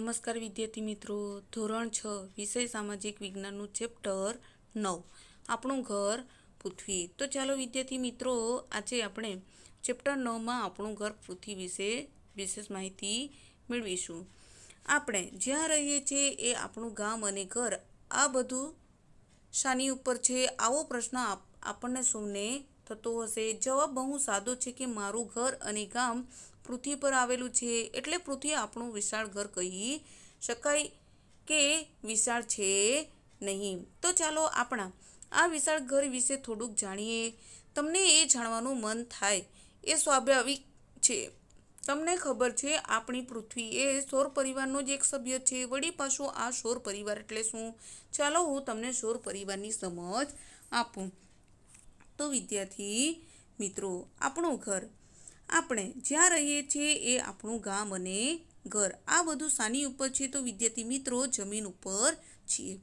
નમસ્કાર વિદ્યાર્થી મિત્રો ધોરણ છ વિષય સામાજિક વિજ્ઞાનનું ચેપ્ટર નવ આપણું ઘર પૃથ્વી તો ચાલો વિદ્યાર્થી મિત્રો આજે આપણે ચેપ્ટર નવમાં આપણું ઘર પૃથ્વી વિશે વિશેષ માહિતી મેળવીશું આપણે જ્યાં રહીએ છીએ એ આપણું ગામ અને ઘર આ બધું શાની ઉપર છે આવો પ્રશ્ન આપણને સૌને થતો હશે જવાબ બહુ સાદો છે કે મારું ઘર અને ગામ પૃથ્વી પર આવેલું છે એટલે પૃથ્વી આપણું વિશાળ ઘર કહી શકાય કે વિશાળ છે નહીં તો ચાલો આપણા આ વિશાળ ઘર વિશે થોડુંક જાણીએ તમને એ જાણવાનું મન થાય એ સ્વાભાવિક છે તમને ખબર છે આપણી પૃથ્વી એ સૌર પરિવારનો જ એક સભ્ય છે વળી પાછું આ સૌર પરિવાર એટલે શું ચાલો હું તમને સૌર પરિવારની સમજ આપું તો વિદ્યાર્થી મિત્રો આપણું ઘર આપણે જ્યાં રહીએ છીએ એ આપણું ગામ અને ઘર આ બધું શાની ઉપર છે તો વિદ્યાર્થી મિત્રો જમીન ઉપર છીએ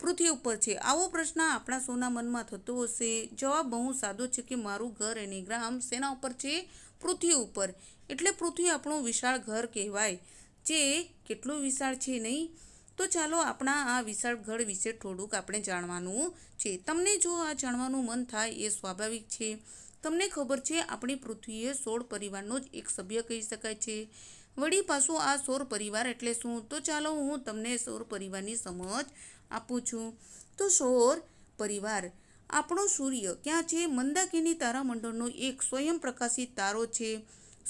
પૃથ્વી ઉપર છે આવો પ્રશ્ન આપણા સૌના મનમાં થતો હશે જવાબ બહુ સાદો છે કે મારું ઘર અને ગ્રામ શેના ઉપર છે પૃથ્વી ઉપર એટલે પૃથ્વી આપણું વિશાળ ઘર કહેવાય જે કેટલું વિશાળ છે નહીં તો ચાલો આપણા આ વિશાળ ઘર વિશે થોડુંક આપણે જાણવાનું છે તમને જો આ જાણવાનું મન થાય એ સ્વાભાવિક છે તમને ખબર છે આપણી પૃથ્વીએ સોળ પરિવારનો જ એક સભ્ય કહી શકાય છે વળી પાછું આ સૌર પરિવાર એટલે શું તો ચાલો હું તમને સૌર પરિવારની સમજ આપું છું તો સૌર પરિવાર આપણો સૂર્ય ક્યાં છે મંદાકિની તારામંડળનો એક સ્વયં પ્રકાશિત તારો છે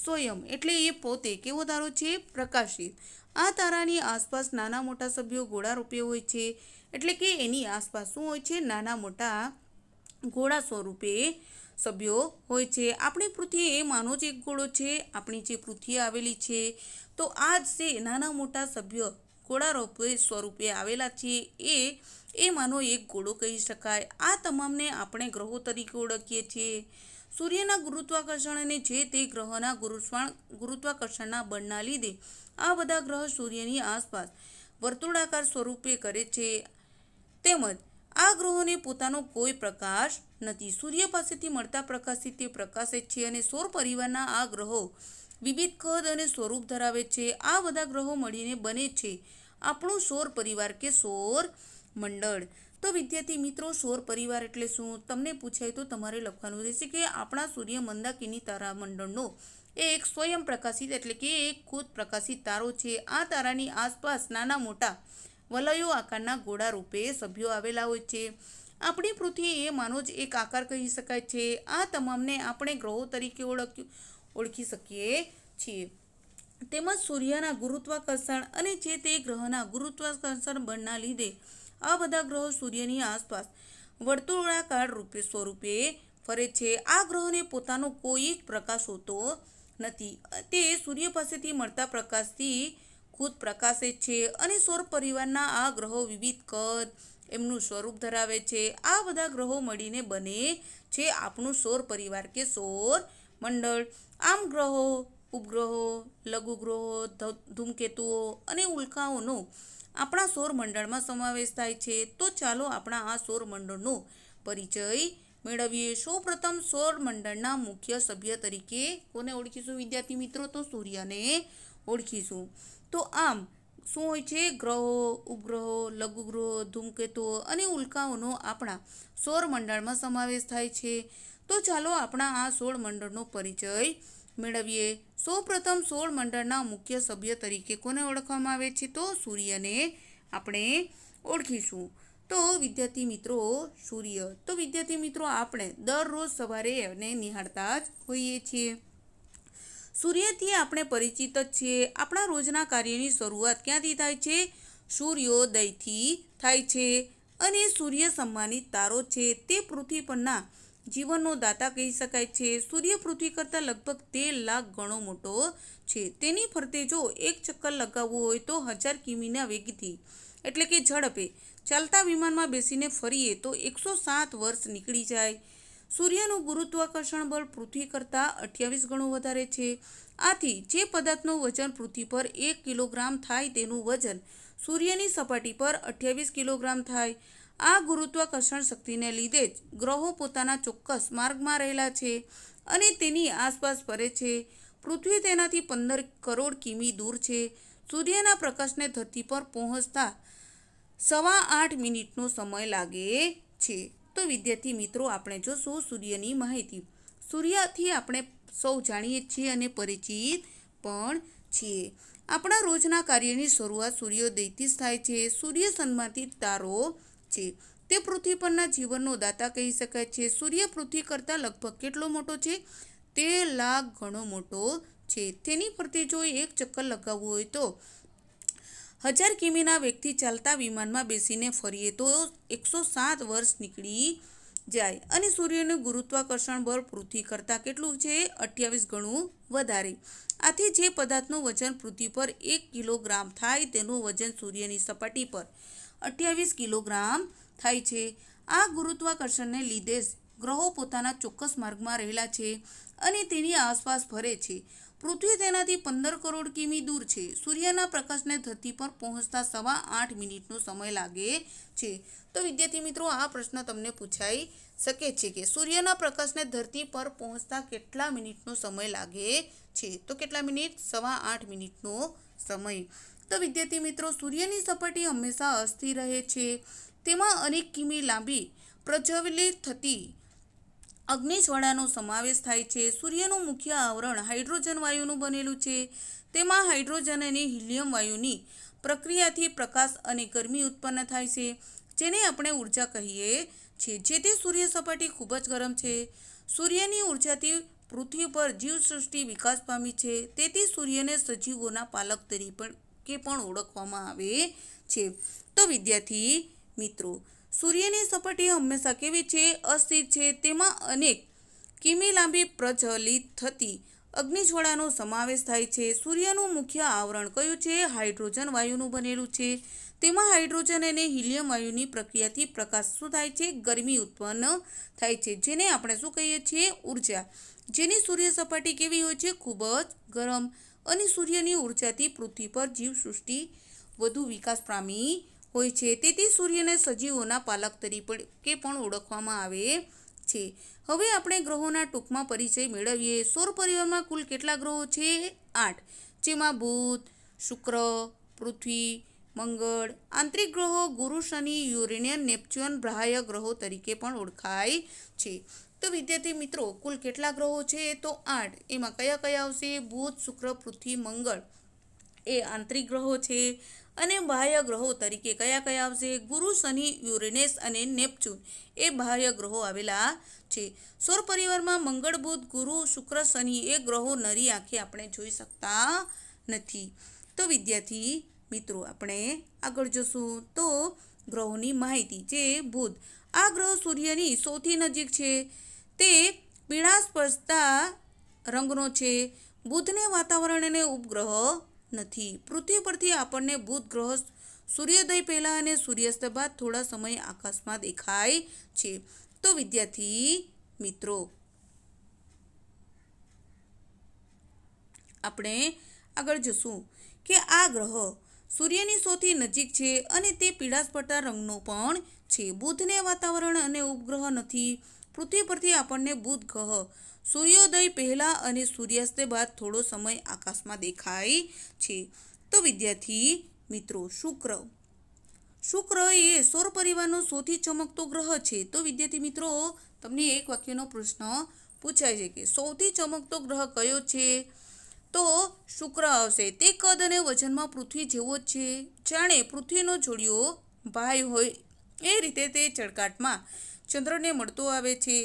સ્વયં એટલે એ પોતે કેવો તારો છે પ્રકાશિત આ તારાની આસપાસ નાના મોટા સભ્યો ગોળારૂપે હોય છે એટલે કે એની આસપાસ શું હોય છે નાના મોટા ગોળા સ્વરૂપે સભ્યો હોય છે આપણી પૃથ્વી એ માનો જ એક ગોળો છે આપણી જે પૃથ્વી આવેલી છે તો આ જે નાના મોટા સભ્ય ગોળારોપે સ્વરૂપે આવેલા છે એ એ માનો એક ગોળો કહી શકાય આ તમામને આપણે ગ્રહો તરીકે ઓળખીએ છીએ સૂર્યના ગુરુત્વાકર્ષણ અને જે તે ગ્રહના ગુરુસ્વાણ ગુરુત્વાકર્ષણના બળના લીધે આ બધા ગ્રહ સૂર્યની આસપાસ વર્તુળાકાર સ્વરૂપે કરે છે તેમજ આ ગ્રહોને પોતાનો કોઈ પ્રકાશ નથી સૂર્ય પાસેથી મળતા પ્રકાશથી તે પ્રકાશે છે અને સૌર પરિવારના આ ગ્રહો વિવિધ કદ અને સ્વરૂપ ધરાવે છે આ બધા ગ્રહો મળીને બને છે આપણું સૌર પરિવાર કે સૌર મંડળ તો વિદ્યાર્થી મિત્રો સૌર પરિવાર એટલે શું તમને પૂછાય તો તમારે લખવાનું રહેશે કે આપણા સૂર્ય મંદાકિની મંડળનો એ એક સ્વયં પ્રકાશિત એટલે કે એક ખુદ પ્રકાશિત તારો છે આ તારાની આસપાસ નાના મોટા વલયો આકારના ગોળા રૂપે સભ્યો આવેલા હોય છે આપણી પૃથ્વી એ માનો જ એક આકાર કહી શકાય છે આ તમામને આપણે ગ્રહો તરીકે ઓળખ ઓળખી શકીએ છીએ તેમજ સૂર્યના ગુરુત્વાકર્ષણ અને જે તે ગ્રહના ગુરુત્વાકર્ષણ બળના લીધે આ બધા ગ્રહો સૂર્યની આસપાસ વર્તુળાકાર રૂપે સ્વરૂપે ફરે છે આ ગ્રહને પોતાનો કોઈ જ પ્રકાશ હોતો નથી તે સૂર્ય પાસેથી મળતા પ્રકાશથી ખુદ પ્રકાશિત છે અને સૌર પરિવારના આ ગ્રહો વિવિધ કદ એમનું સ્વરૂપ ધરાવે છે આ બધા ગ્રહો મળીને બને છે આપણું સૌર પરિવાર કે સૌર મંડળ આમ ગ્રહો ઉપગ્રહો લઘુગ્રહો ધૂમકેતુઓ અને ઉલ્કાઓનો આપણા સૌર મંડળમાં સમાવેશ થાય છે તો ચાલો આપણા આ સૌર મંડળનો પરિચય મેળવીએ સૌપ્રથમ સૌર મંડળના મુખ્ય સભ્ય તરીકે કોને ઓળખીશું વિદ્યાર્થી મિત્રો તો સૂર્યને ઓળખીશું તો આમ શું હોય છે ગ્રહો ઉપગ્રહો લઘુગ્રહો ધૂમકેતુઓ અને ઉલ્કાઓનો આપણા સૌર મંડળમાં સમાવેશ થાય છે તો ચાલો આપણા આ સોળ મંડળનો પરિચય મેળવીએ સૌપ્રથમ સોળ મંડળના મુખ્ય સભ્ય તરીકે કોને ઓળખવામાં આવે છે તો સૂર્યને આપણે ઓળખીશું તો વિદ્યાર્થી મિત્રો સૂર્ય તો વિદ્યાર્થી મિત્રો આપણે દરરોજ સવારે એને નિહાળતા જ હોઈએ છીએ સૂર્યથી આપણે પરિચિત જ છીએ આપણા રોજના કાર્યની શરૂઆત ક્યાંથી થાય છે સૂર્યોદયથી થાય છે અને સૂર્ય સન્માનિત તારો છે તે પૃથ્વી પરના જીવનનો દાતા કહી શકાય છે સૂર્ય પૃથ્વી કરતાં લગભગ તેર લાખ ગણો મોટો છે તેની ફરતે જો એક ચક્કર લગાવવું હોય તો હજાર કિમીના વેગથી એટલે કે ઝડપે ચાલતા વિમાનમાં બેસીને ફરીએ તો એકસો સાત વર્ષ નીકળી જાય સૂર્યનું ગુરુત્વાકર્ષણ બળ પૃથ્વી કરતાં અઠ્યાવીસ ગણું વધારે છે આથી જે પદાર્થનું વજન પૃથ્વી પર એક કિલોગ્રામ થાય તેનું વજન સૂર્યની સપાટી પર અઠ્યાવીસ કિલોગ્રામ થાય આ ગુરુત્વાકર્ષણ શક્તિને લીધે જ ગ્રહો પોતાના ચોક્કસ માર્ગમાં રહેલા છે અને તેની આસપાસ ફરે છે પૃથ્વી તેનાથી પંદર કરોડ કિમી દૂર છે સૂર્યના પ્રકાશને ધરતી પર પહોંચતા સવા આઠ મિનિટનો સમય લાગે છે તો વિદ્યાર્થી મિત્રો આપણે જોશું સૂર્યની માહિતી સૂર્યથી આપણે સૌ જાણીએ છીએ અને પરિચિત પણ છીએ આપણા રોજના કાર્યની શરૂઆત સૂર્યોદયથી જ થાય છે સૂર્ય સન્માતિત તારો છે તે પૃથ્વી પરના જીવનનો દાતા કહી શકાય છે સૂર્ય પૃથ્વી કરતાં લગભગ કેટલો મોટો છે તે લાખ ઘણો મોટો છે તેની ફરતે જો એક ચક્કર લગાવવું હોય તો હજાર કિમીના વેગથી ચાલતા વિમાનમાં બેસીને ફરીએ તો એકસો સાત વર્ષ નીકળી જાય અને સૂર્યનું ગુરુત્વાકર્ષણ બળ પૃથ્વી કરતાં કેટલું છે અઠ્યાવીસ ગણું વધારે આથી જે પદાર્થનું વજન પૃથ્વી પર એક કિલોગ્રામ થાય તેનું વજન સૂર્યની સપાટી પર અઠ્યાવીસ કિલોગ્રામ થાય છે આ ગુરુત્વાકર્ષણને લીધે જ ગ્રહો પોતાના ચોક્કસ માર્ગમાં રહેલા છે અને તેની આસપાસ ફરે છે પૃથ્વી તેનાથી પંદર કરોડ કિમી દૂર છે સૂર્યના પ્રકાશને ધરતી પર પહોંચતા સવા આઠ મિનિટનો સમય લાગે છે તો વિદ્યાર્થી મિત્રો આ પ્રશ્ન તમને પૂછાઈ શકે છે કે સૂર્યના પ્રકાશને ધરતી પર પહોંચતા કેટલા મિનિટનો સમય લાગે છે તો કેટલા મિનિટ સવા આઠ મિનિટનો સમય તો વિદ્યાર્થી મિત્રો સૂર્યની સપાટી હંમેશા અસ્થિર રહે છે તેમાં અનેક કિમી લાંબી પ્રજ્વલિત થતી અગ્નિજ્વાળાનો સમાવેશ થાય છે સૂર્યનું મુખ્ય આવરણ હાઇડ્રોજન વાયુનું બનેલું છે તેમાં હાઇડ્રોજન અને હિલિયમ વાયુની પ્રક્રિયાથી પ્રકાશ અને ગરમી ઉત્પન્ન થાય છે જેને આપણે ઉર્જા કહીએ છીએ જેથી સૂર્ય સપાટી ખૂબ જ ગરમ છે સૂર્યની ઉર્જાથી પૃથ્વી પર જીવસૃષ્ટિ વિકાસ પામી છે તેથી સૂર્યને સજીવોના પાલક તરીકે પણ ઓળખવામાં આવે છે તો વિદ્યાર્થી મિત્રો સૂર્યની સપાટી હંમેશા કેવી છે અસ્થિર છે તેમાં અનેક કિમી લાંબી પ્રચલિત થતી અગ્નિછોડાનો સમાવેશ થાય છે સૂર્યનું મુખ્ય આવરણ કયું છે હાઇડ્રોજન વાયુનું બનેલું છે તેમાં હાઇડ્રોજન અને હિલિયમ વાયુની પ્રક્રિયાથી પ્રકાશ શું થાય છે ગરમી ઉત્પન્ન થાય છે જેને આપણે શું કહીએ છીએ ઉર્જા જેની સૂર્ય સપાટી કેવી હોય છે ખૂબ જ ગરમ અને સૂર્યની ઉર્જાથી પૃથ્વી પર જીવસૃષ્ટિ વધુ વિકાસ પામી હોય છે તેથી સૂર્યને સજીવોના પાલક તરીકે પણ ઓળખવામાં આવે છે હવે આપણે ગ્રહોના ટૂંકમાં પરિચય મેળવીએ સૌર પરિવારમાં કુલ કેટલા ગ્રહો છે આઠ જેમાં બુધ શુક્ર પૃથ્વી મંગળ આંતરિક ગ્રહો ગુરુ શનિ યુરેનિયન નેપ્ચ્યુઅન ગ્રાહ્ય ગ્રહો તરીકે પણ ઓળખાય છે તો વિદ્યાર્થી મિત્રો કુલ કેટલા ગ્રહો છે તો આઠ એમાં કયા કયા આવશે બુધ શુક્ર પૃથ્વી મંગળ એ આંતરિક ગ્રહો છે અને બાહ્ય ગ્રહો તરીકે કયા કયા આવશે ગુરુ શનિ યુરેનેસ અને નેપચ્યુન એ બાહ્ય ગ્રહો આવેલા છે સૌર પરિવારમાં મંગળ બુધ ગુરુ શુક્ર શનિ એ ગ્રહો નરી આંખે આપણે જોઈ શકતા નથી તો વિદ્યાર્થી મિત્રો આપણે આગળ જોશું તો ગ્રહોની માહિતી જે બુધ આ ગ્રહ સૂર્યની સૌથી નજીક છે તે પીળા સ્પર્શતા રંગનો છે બુધને વાતાવરણ અને ઉપગ્રહ નથી પૃથ્વી પરથી આપણને બુધ ગ્રહ સૂર્યોદય પહેલાં અને સૂર્યાસ્ત બાદ થોડા સમય આકાશમાં દેખાય છે તો વિદ્યાર્થી મિત્રો આપણે આગળ જશું કે આ ગ્રહ સૂર્યની સૌથી નજીક છે અને તે પીળાસપટા રંગનો પણ છે બુધને વાતાવરણ અને ઉપગ્રહ નથી પૃથ્વી પરથી આપણને બુધ ગ્રહ સૂર્યોદય પહેલાં અને સૂર્યાસ્ત બાદ થોડો સમય આકાશમાં દેખાય છે તો વિદ્યાર્થી મિત્રો શુક્ર શુક્ર એ સૌર પરિવારનો સૌથી ચમકતો ગ્રહ છે તો વિદ્યાર્થી મિત્રો તમને એક વાક્યનો પ્રશ્ન પૂછાય છે કે સૌથી ચમકતો ગ્રહ કયો છે તો શુક્ર આવશે તે કદ અને વજનમાં પૃથ્વી જેવો જ છે જાણે પૃથ્વીનો જોડિયો ભાઈ હોય એ રીતે તે ચળકાટમાં ચંદ્રને મળતો આવે છે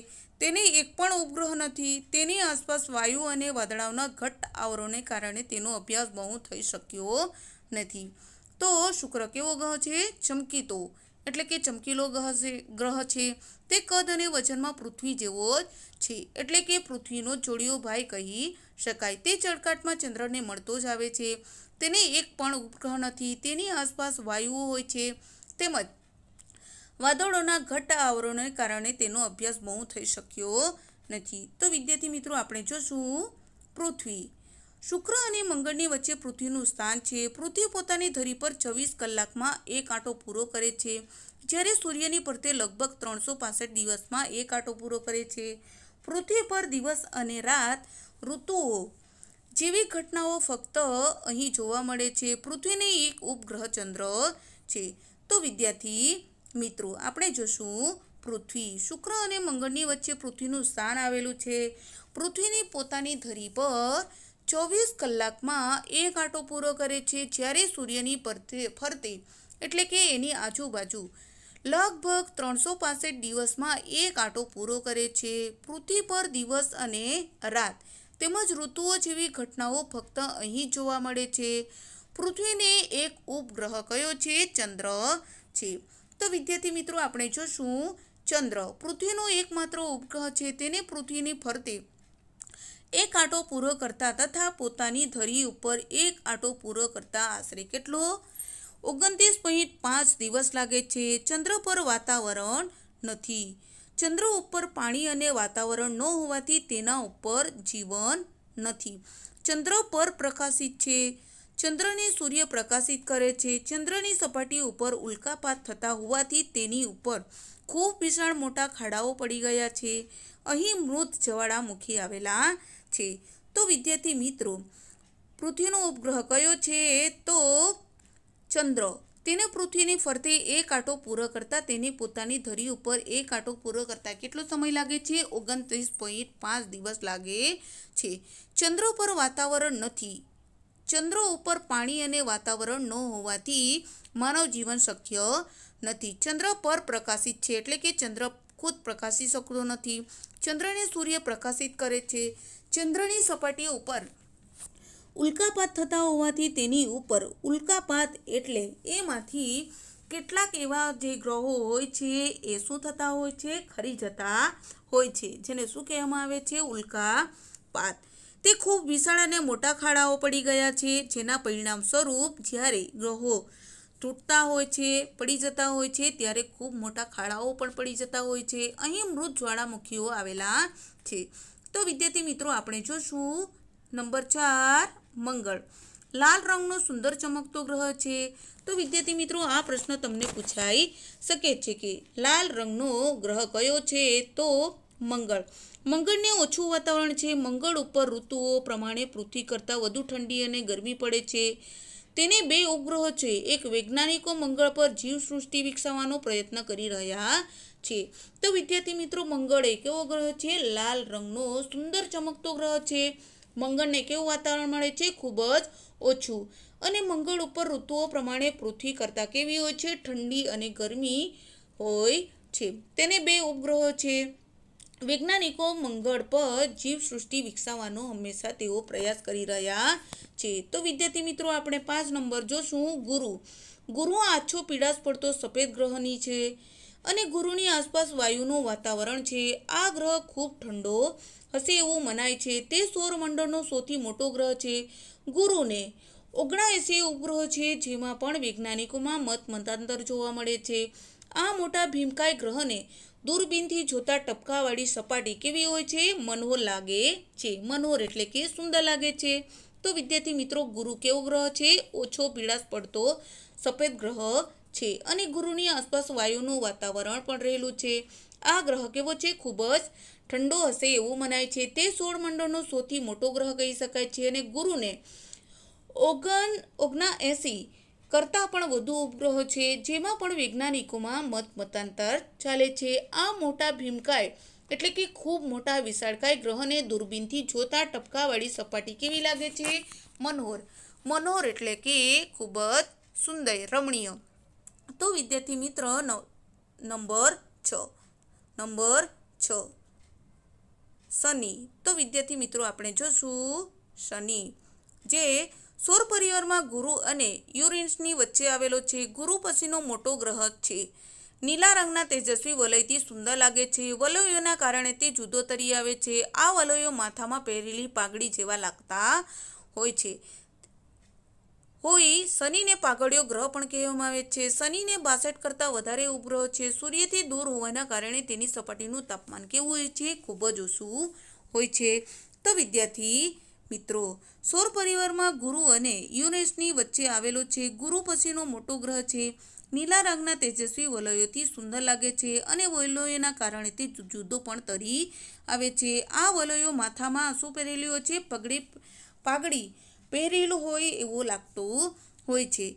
તેને એક પણ ઉપગ્રહ નથી તેની આસપાસ વાયુ અને વાદળાઓના ઘટ્ટ આવરોને કારણે તેનો અભ્યાસ બહુ થઈ શક્યો નથી તો શુક્ર કેવો ગ્રહ છે ચમકીતો એટલે કે ચમકીલો ગ્રહ છે ગ્રહ છે તે કદ અને વજનમાં પૃથ્વી જેવો જ છે એટલે કે પૃથ્વીનો જોડિયો ભાઈ કહી શકાય તે ચળકાટમાં ચંદ્રને મળતો જ આવે છે તેને એક પણ ઉપગ્રહ નથી તેની આસપાસ વાયુઓ હોય છે તેમજ વાદળોના ઘટ આવરણને કારણે તેનો અભ્યાસ બહુ થઈ શક્યો નથી તો વિદ્યાર્થી મિત્રો આપણે જોશું પૃથ્વી શુક્ર અને મંગળની વચ્ચે પૃથ્વીનું સ્થાન છે પૃથ્વી પોતાની ધરી પર છવ્વીસ કલાકમાં એક આંટો પૂરો કરે છે જ્યારે સૂર્યની પરતે લગભગ ત્રણસો દિવસમાં એક આંટો પૂરો કરે છે પૃથ્વી પર દિવસ અને રાત ઋતુઓ જેવી ઘટનાઓ ફક્ત અહીં જોવા મળે છે પૃથ્વીને એક ઉપગ્રહ ચંદ્ર છે તો વિદ્યાર્થી મિત્રો આપણે જોશું પૃથ્વી શુક્ર અને મંગળની વચ્ચે પૃથ્વીનું સ્થાન આવેલું છે પૃથ્વીની પોતાની ધરી પર ચોવીસ કલાકમાં એક આંટો પૂરો કરે છે જ્યારે સૂર્યની ફરતે એટલે કે એની આજુબાજુ લગભગ ત્રણસો પાસઠ દિવસમાં એક આંટો પૂરો કરે છે પૃથ્વી પર દિવસ અને રાત તેમજ ઋતુઓ જેવી ઘટનાઓ ફક્ત અહીં જોવા મળે છે પૃથ્વીને એક ઉપગ્રહ કયો છે ચંદ્ર છે તો વિદ્યાર્થી મિત્રો આપણે જોશું ચંદ્ર પૃથ્વીનો એકમાત્ર ઉપગ્રહ છે તેને પૃથ્વીની ફરતે એક આટો પૂરો કરતા તથા પોતાની ધરી ઉપર એક આટો પૂરો કરતા આશરે કેટલો ઓગણત્રીસ પોઈન્ટ પાંચ દિવસ લાગે છે ચંદ્ર પર વાતાવરણ નથી ચંદ્ર ઉપર પાણી અને વાતાવરણ ન હોવાથી તેના ઉપર જીવન નથી ચંદ્ર પર પ્રકાશિત છે ચંદ્રને સૂર્ય પ્રકાશિત કરે છે ચંદ્રની સપાટી ઉપર ઉલ્કાપાત થતા હોવાથી તેની ઉપર ખૂબ ભીષણ મોટા ખાડાઓ પડી ગયા છે અહીં મૃત જવાળામુખી આવેલા છે તો વિદ્યાર્થી મિત્રો પૃથ્વીનો ઉપગ્રહ કયો છે તો ચંદ્ર તેને પૃથ્વીની ફરતે એક આંટો પૂરો કરતાં તેને પોતાની ધરી ઉપર એક આંટો પૂરો કરતાં કેટલો સમય લાગે છે ઓગણત્રીસ પોઈન્ટ પાંચ દિવસ લાગે છે ચંદ્ર પર વાતાવરણ નથી ચંદ્ર ઉપર પાણી અને વાતાવરણ ન હોવાથી માનવ જીવન શક્ય નથી ચંદ્ર પર પ્રકાશિત છે એટલે કે ચંદ્ર ખુદ પ્રકાશી શકતો નથી ચંદ્રને સૂર્ય પ્રકાશિત કરે છે ચંદ્રની સપાટી ઉપર ઉલ્કાપાત થતા હોવાથી તેની ઉપર ઉલ્કાપાત એટલે એમાંથી કેટલાક એવા જે ગ્રહો હોય છે એ શું થતા હોય છે ખરી જતા હોય છે જેને શું કહેવામાં આવે છે ઉલ્કાપાત તે ખૂબ વિશાળ અને મોટા ખાડાઓ પડી ગયા છે જેના પરિણામ સ્વરૂપ જ્યારે ગ્રહો તૂટતા હોય છે પડી જતા હોય છે ત્યારે ખૂબ મોટા ખાડાઓ પણ પડી જતા હોય છે અહીં મૃત જ્વાળામુખીઓ આવેલા છે તો વિદ્યાર્થી મિત્રો આપણે જોશું નંબર ચાર મંગળ લાલ રંગનો સુંદર ચમકતો ગ્રહ છે તો વિદ્યાર્થી મિત્રો આ પ્રશ્ન તમને પૂછાઈ શકે છે કે લાલ રંગનો ગ્રહ કયો છે તો મંગળ મંગળને ઓછું વાતાવરણ છે મંગળ ઉપર ઋતુઓ પ્રમાણે પૃથ્વી કરતાં વધુ ઠંડી અને ગરમી પડે છે તેને બે ઉપગ્રહો છે એક વૈજ્ઞાનિકો મંગળ પર જીવસૃષ્ટિ વિકસાવવાનો પ્રયત્ન કરી રહ્યા છે તો વિદ્યાર્થી મિત્રો મંગળ એ કેવો ગ્રહ છે લાલ રંગનો સુંદર ચમકતો ગ્રહ છે મંગળને કેવું વાતાવરણ મળે છે ખૂબ જ ઓછું અને મંગળ ઉપર ઋતુઓ પ્રમાણે પૃથ્વી કરતાં કેવી હોય છે ઠંડી અને ગરમી હોય છે તેને બે ઉપગ્રહો છે વૈજ્ઞાનિકો મંગળ પર જીવસૃષ્ટિ વિકસાવવાનો હંમેશા તેઓ પ્રયાસ કરી રહ્યા છે તો વિદ્યાર્થી મિત્રો આપણે પાંચ નંબર જોશું ગુરુ ગુરુ આછો પીડાસ પડતો સફેદ ગ્રહની છે અને ગુરુની આસપાસ વાયુનું વાતાવરણ છે આ ગ્રહ ખૂબ ઠંડો હશે એવું મનાય છે તે સૌરમંડળનો સૌથી મોટો ગ્રહ છે ગુરુને ઓગણાએસી ઉપગ્રહ છે જેમાં પણ વૈજ્ઞાનિકોમાં મત મતાંતર જોવા મળે છે આ મોટા ભીમકાય ગ્રહને દૂરબીનથી જોતા ટપકાવાળી સપાટી કેવી હોય છે મનોહર લાગે છે મનોહર એટલે કે સુંદર લાગે છે તો વિદ્યાર્થી મિત્રો ગુરુ કેવો ગ્રહ છે ઓછો પીળાશ પડતો સફેદ ગ્રહ છે અને ગુરુની આસપાસ વાયુનું વાતાવરણ પણ રહેલું છે આ ગ્રહ કેવો છે ખૂબ જ ઠંડો હશે એવું મનાય છે તે સોળ મંડળનો સૌથી મોટો ગ્રહ કહી શકાય છે અને ગુરુને ઓગણ ઓગણા એંસી કરતાં પણ વધુ ઉપગ્રહો છે જેમાં પણ વૈજ્ઞાનિકોમાં મત મતાંતર ચાલે છે આ મોટા ભીમકાય એટલે કે ખૂબ મોટા વિશાળકાય ગ્રહને દૂરબીનથી જોતા ટપકાવાળી સપાટી કેવી લાગે છે મનોહર મનોહર એટલે કે ખૂબ જ સુંદર રમણીય તો વિદ્યાર્થી મિત્ર નંબર છ નંબર છ શનિ તો વિદ્યાર્થી મિત્રો આપણે જોશું શનિ જે સૌર પરિવારમાં ગુરુ અને યુરિન્સની વચ્ચે આવેલો છે ગુરુ પછીનો મોટો ગ્રહ છે નીલા રંગના તેજસ્વી વલયથી સુંદર લાગે છે વલયોના કારણે તે જુદો તરી આવે છે આ વલયો માથામાં પહેરેલી પાઘડી જેવા લાગતા હોય છે હોય શનિને પાઘડીઓ ગ્રહ પણ કહેવામાં આવે છે શનિને બાસઠ કરતાં વધારે ઉપગ્રહ છે સૂર્યથી દૂર હોવાના કારણે તેની સપાટીનું તાપમાન કેવું હોય છે ખૂબ જ ઓછું હોય છે તો વિદ્યાર્થી મિત્રો સૌર પરિવારમાં ગુરુ અને યુનેસની વચ્ચે આવેલો છે ગુરુ પછીનો મોટો ગ્રહ છે નીલા રંગના તેજસ્વી વલયોથી સુંદર લાગે છે અને વલયોના કારણે તે જુદો પણ તરી આવે છે આ વલયો માથામાં શું પહેરેલી હોય છે પગડી પાગડી પહેરેલું હોય એવો લાગતો હોય છે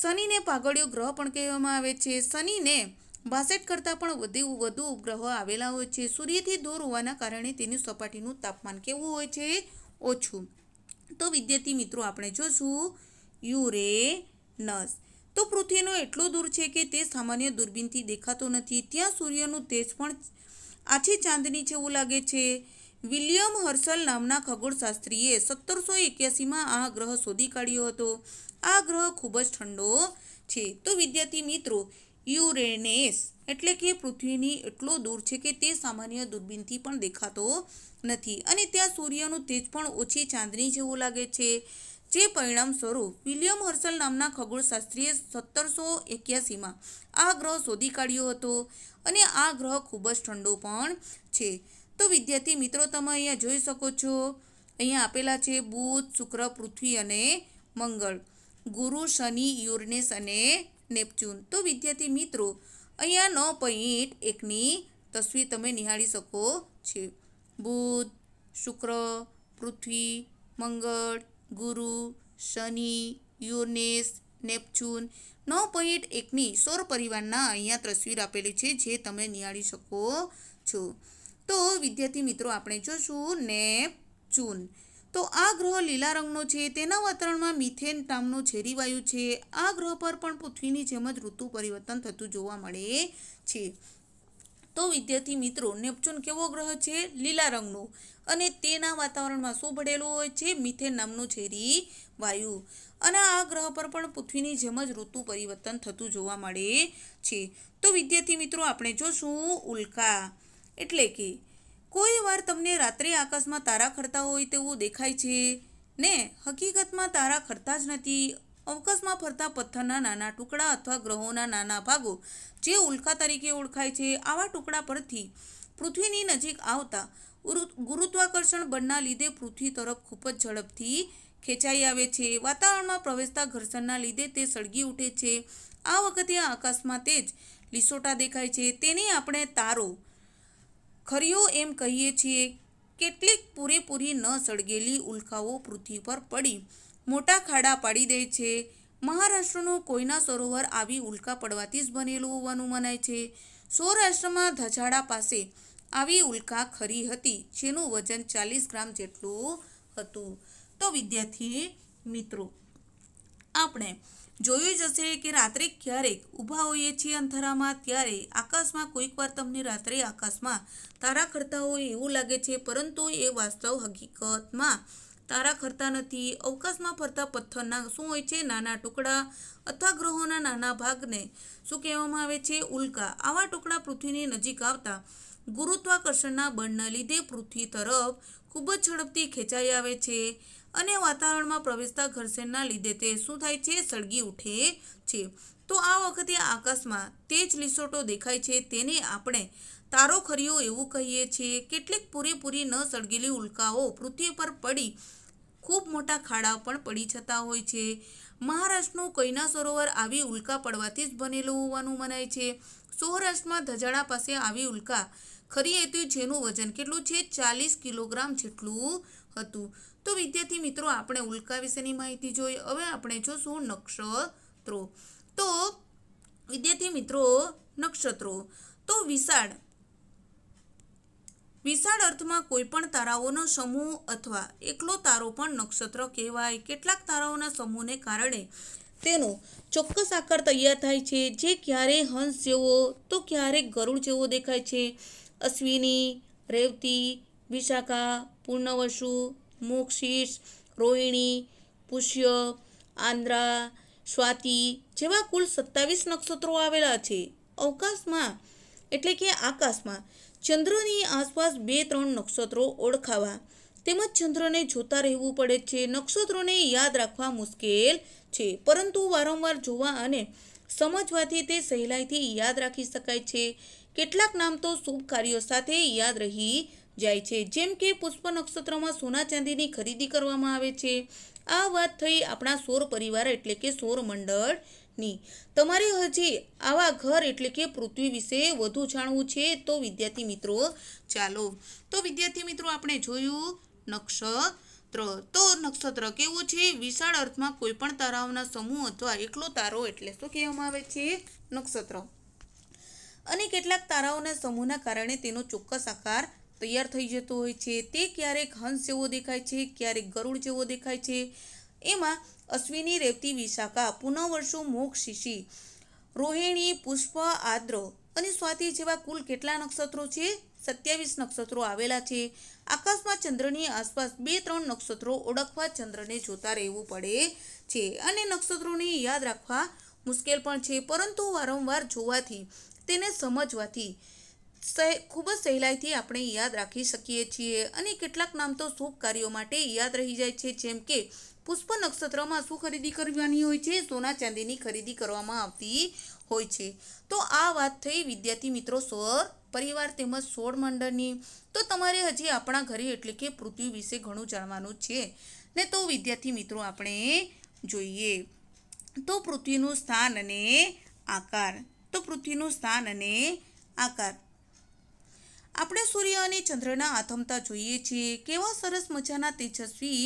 શનિને પાઘડીઓ ગ્રહ પણ કહેવામાં આવે છે શનિને બાસઠ કરતાં પણ વધુ વધુ ઉપગ્રહો આવેલા હોય છે સૂર્યથી દૂર હોવાના કારણે તેની સપાટીનું તાપમાન કેવું હોય છે ઓછું તો વિદ્યાર્થી મિત્રો આપણે જોશું યુરેનસ તો પૃથ્વીનો એટલો દૂર છે કે તે સામાન્ય દૂરબીનથી દેખાતો નથી ત્યાં સૂર્યનું તેજ પણ આછી ચાંદની જેવું લાગે છે વિલિયમ હર્સલ નામના ખગોળશાસ્ત્રીએ સત્તરસો એક્યાસીમાં આ ગ્રહ શોધી કાઢ્યો હતો આ ગ્રહ ખૂબ જ ઠંડો છે તો વિદ્યાર્થી મિત્રો યુરેનેસ એટલે કે પૃથ્વીની એટલો દૂર છે કે તે સામાન્ય દૂરબીનથી પણ દેખાતો નથી અને ત્યાં સૂર્યનું તેજ પણ ઓછી ચાંદની જેવું લાગે છે જે પરિણામ સ્વરૂપ વિલિયમ હર્સલ નામના ખગોળશાસ્ત્રીએ સત્તરસો એક્યાસીમાં આ ગ્રહ શોધી કાઢ્યો હતો અને આ ગ્રહ ખૂબ જ ઠંડો પણ છે તો વિદ્યાર્થી મિત્રો તમે અહીંયા જોઈ શકો છો અહીંયા આપેલા છે બુધ શુક્ર પૃથ્વી અને મંગળ ગુરુ શનિ યુરેનસ અને નેપચ્યુન તો વિદ્યાર્થી મિત્રો અહીંયા નવ પોઈન્ટ એકની તસવીર તમે નિહાળી શકો છો બુધ શુક્ર પૃથ્વી મંગળ ગુરુ શનિ યુનેસ નેપચ્યુન નવ પોઈન્ટ એકની સૌર પરિવારના અહીંયા તસવીર આપેલી છે જે તમે નિહાળી શકો છો તો વિદ્યાર્થી મિત્રો આપણે જોશું નેપચ્યુન તો આ ગ્રહ લીલા રંગનો છે તેના વાતાવરણમાં મિથેન નામનો ઝેરી વાયુ છે આ ગ્રહ પર પણ પૃથ્વીની જેમ જ ઋતુ પરિવર્તન થતું જોવા મળે છે તો વિદ્યાર્થી મિત્રો નેપચ્યુન કેવો ગ્રહ છે લીલા રંગનો અને તેના વાતાવરણમાં શું ભળેલું હોય છે મિથેન નામનો ઝેરી વાયુ અને આ ગ્રહ પર પણ પૃથ્વીની જેમ જ ઋતુ પરિવર્તન થતું જોવા મળે છે તો વિદ્યાર્થી મિત્રો આપણે જોશું ઉલ્કા એટલે કે કોઈ વાર તમને રાત્રે આકાશમાં તારા ખરતા હોય તેવું દેખાય છે ને હકીકતમાં તારા ખરતા જ નથી અવકાશમાં ફરતા પથ્થરના નાના ટુકડા અથવા ગ્રહોના નાના ભાગો જે ઉલ્કા તરીકે ઓળખાય છે આવા ટુકડા પરથી પૃથ્વીની નજીક આવતા ગુરુત્વાકર્ષણ બળના લીધે પૃથ્વી તરફ ખૂબ જ ઝડપથી ખેંચાઈ આવે છે વાતાવરણમાં પ્રવેશતા ઘર્ષણના લીધે તે સળગી ઉઠે છે આ વખતે આકાશમાં તે જ લીસોટા દેખાય છે તેને આપણે તારો ખરીઓ એમ કહીએ છીએ કેટલીક પૂરેપૂરી ન સળગેલી ઉલ્કાઓ પૃથ્વી પર પડી મોટા ખાડા પાડી દે છે મહારાષ્ટ્રનું કોઈના સરોવર આવી ઉલ્કા પડવાથી જ બનેલું હોવાનું મનાય છે સૌરાષ્ટ્રમાં ધજાડા પાસે આવી ઉલ્કા ખરી હતી જેનું વજન ચાલીસ ગ્રામ જેટલું હતું તો વિદ્યાર્થી મિત્રો આપણે જોયું જ હશે કે રાત્રે ક્યારેક ઊભા હોઈએ છીએ અંધારામાં ત્યારે આકાશમાં કોઈક વાર તમને રાત્રે આકાશમાં તારા કરતા હોય એવું લાગે છે પરંતુ એ વાસ્તવ હકીકતમાં તારા ખરતા નથી અવકાશમાં ફરતા પથ્થરના શું હોય છે નાના ટુકડા અથવા ગ્રહોના નાના ભાગને શું કહેવામાં આવે છે ઉલ્કા આવા ટુકડા પૃથ્વીની નજીક આવતા ગુરુત્વાકર્ષણના બળના લીધે પૃથ્વી તરફ ખૂબ જ ઝડપથી ખેંચાઈ આવે છે અને વાતાવરણમાં પ્રવેશતા ઘર્ષણના લીધે તે શું થાય છે સળગી ઉઠે છે તો આ વખતે આકાશમાં તેજ લીસોટો દેખાય છે તેને આપણે તારો ખર્યો એવું કહીએ છીએ કેટલીક પૂરેપૂરી ન સળગેલી ઉલ્કાઓ પૃથ્વી પર પડી ખૂબ મોટા ખાડા પણ પડી જતા હોય છે મહારાષ્ટ્રનું કોઈના સરોવર આવી ઉલ્કા પડવાથી જ બનેલું હોવાનું મનાય છે સૌરાષ્ટ્રમાં ધજાડા પાસે આવી ઉલ્કા ખરી હતી જેનું વજન કેટલું છે ચાલીસ કિલોગ્રામ જેટલું હતું તો વિદ્યાર્થી મિત્રો આપણે ઉલ્કા વિશેની માહિતી જોઈ હવે આપણે જોશું નક્ષત્રો તો વિદ્યાર્થી મિત્રો નક્ષત્રો તો વિશાળ વિશાળ અર્થમાં કોઈપણ તારાઓનો સમૂહ અથવા એકલો તારો પણ નક્ષત્ર કહેવાય કેટલાક તારાઓના સમૂહને કારણે તેનો ચોક્કસ આકાર તૈયાર થાય છે જે ક્યારેય હંસ જેવો તો ક્યારેક ગરુડ જેવો દેખાય છે અશ્વિની રેવતી વિશાખા પૂર્ણવસુ મોક્ષીસ રોહિણી પુષ્ય આંદ્રા સ્વાતિ જેવા કુલ સત્તાવીસ નક્ષત્રો આવેલા છે અવકાશમાં એટલે કે આકાશમાં ચંદ્રની આસપાસ બે ત્રણ નક્ષત્રો ઓળખાવા તેમજ ચંદ્રને જોતા રહેવું પડે છે નક્ષત્રોને યાદ રાખવા મુશ્કેલ છે પરંતુ વારંવાર જોવા અને સમજવાથી તે સહેલાઈથી યાદ રાખી શકાય છે કેટલાક નામ તો શુભ કાર્યો સાથે યાદ રહી જાય છે જેમ કે પુષ્પ નક્ષત્રમાં સોના ચાંદીની ખરીદી કરવામાં આવે છે આ વાત થઈ આપણા સોર પરિવાર એટલે કે સોર મંડળ ની તમારે હજી આવા ઘર એટલે કે પૃથ્વી વિશે વધુ જાણવું છે તો વિદ્યાર્થી મિત્રો ચાલો તો વિદ્યાર્થી મિત્રો આપણે જોયું નક્ષત્ર તો નક્ષત્ર કેવું છે વિશાળ અર્થમાં કોઈપણ તારાઓના સમૂહ અથવા એકલો તારો એટલે શું કહેવામાં આવે છે નક્ષત્ર અને કેટલાક તારાઓના સમૂહના કારણે તેનો ચોક્કસ આકાર તૈયાર થઈ જતો હોય છે તે ક્યારેક હંસ જેવો દેખાય છે ક્યારેક ગરુડ જેવો દેખાય છે એમાં અશ્વિની રેવતી વિશાખા પુનઃવર્ષુ મોક્ષ શિશી રોહિણી પુષ્પ આદ્ર અને સ્વાતિ જેવા કુલ કેટલા નક્ષત્રો છે સત્યાવીસ નક્ષત્રો આવેલા છે આકાશમાં ચંદ્રની આસપાસ બે ત્રણ નક્ષત્રો ઓળખવા ચંદ્રને જોતા રહેવું પડે છે અને નક્ષત્રોને યાદ રાખવા મુશ્કેલ પણ છે પરંતુ વારંવાર જોવાથી તેને સમજવાથી ખૂબ જ સહેલાઈથી આપણે યાદ રાખી શકીએ છીએ અને કેટલાક નામ તો શુભ કાર્યો માટે યાદ રહી જાય છે જેમ કે પુષ્પ નક્ષત્રમાં શું ખરીદી કરવાની હોય છે સોના ચાંદીની ખરીદી કરવામાં આવતી હોય છે તો આ વાત થઈ વિદ્યાર્થી મિત્રો સ્વર પરિવાર તેમજ સોળ મંડળની તો તમારે હજી આપણા ઘરે એટલે કે પૃથ્વી વિશે ઘણું જાણવાનું છે ને તો વિદ્યાર્થી મિત્રો આપણે જોઈએ તો પૃથ્વીનું સ્થાન અને આકાર તો પૃથ્વીનું સ્થાન અને આકાર આપણે સૂર્ય અને ચંદ્રના આથમતા જોઈએ છીએ કેવા સરસ મજાના તેજસ્વી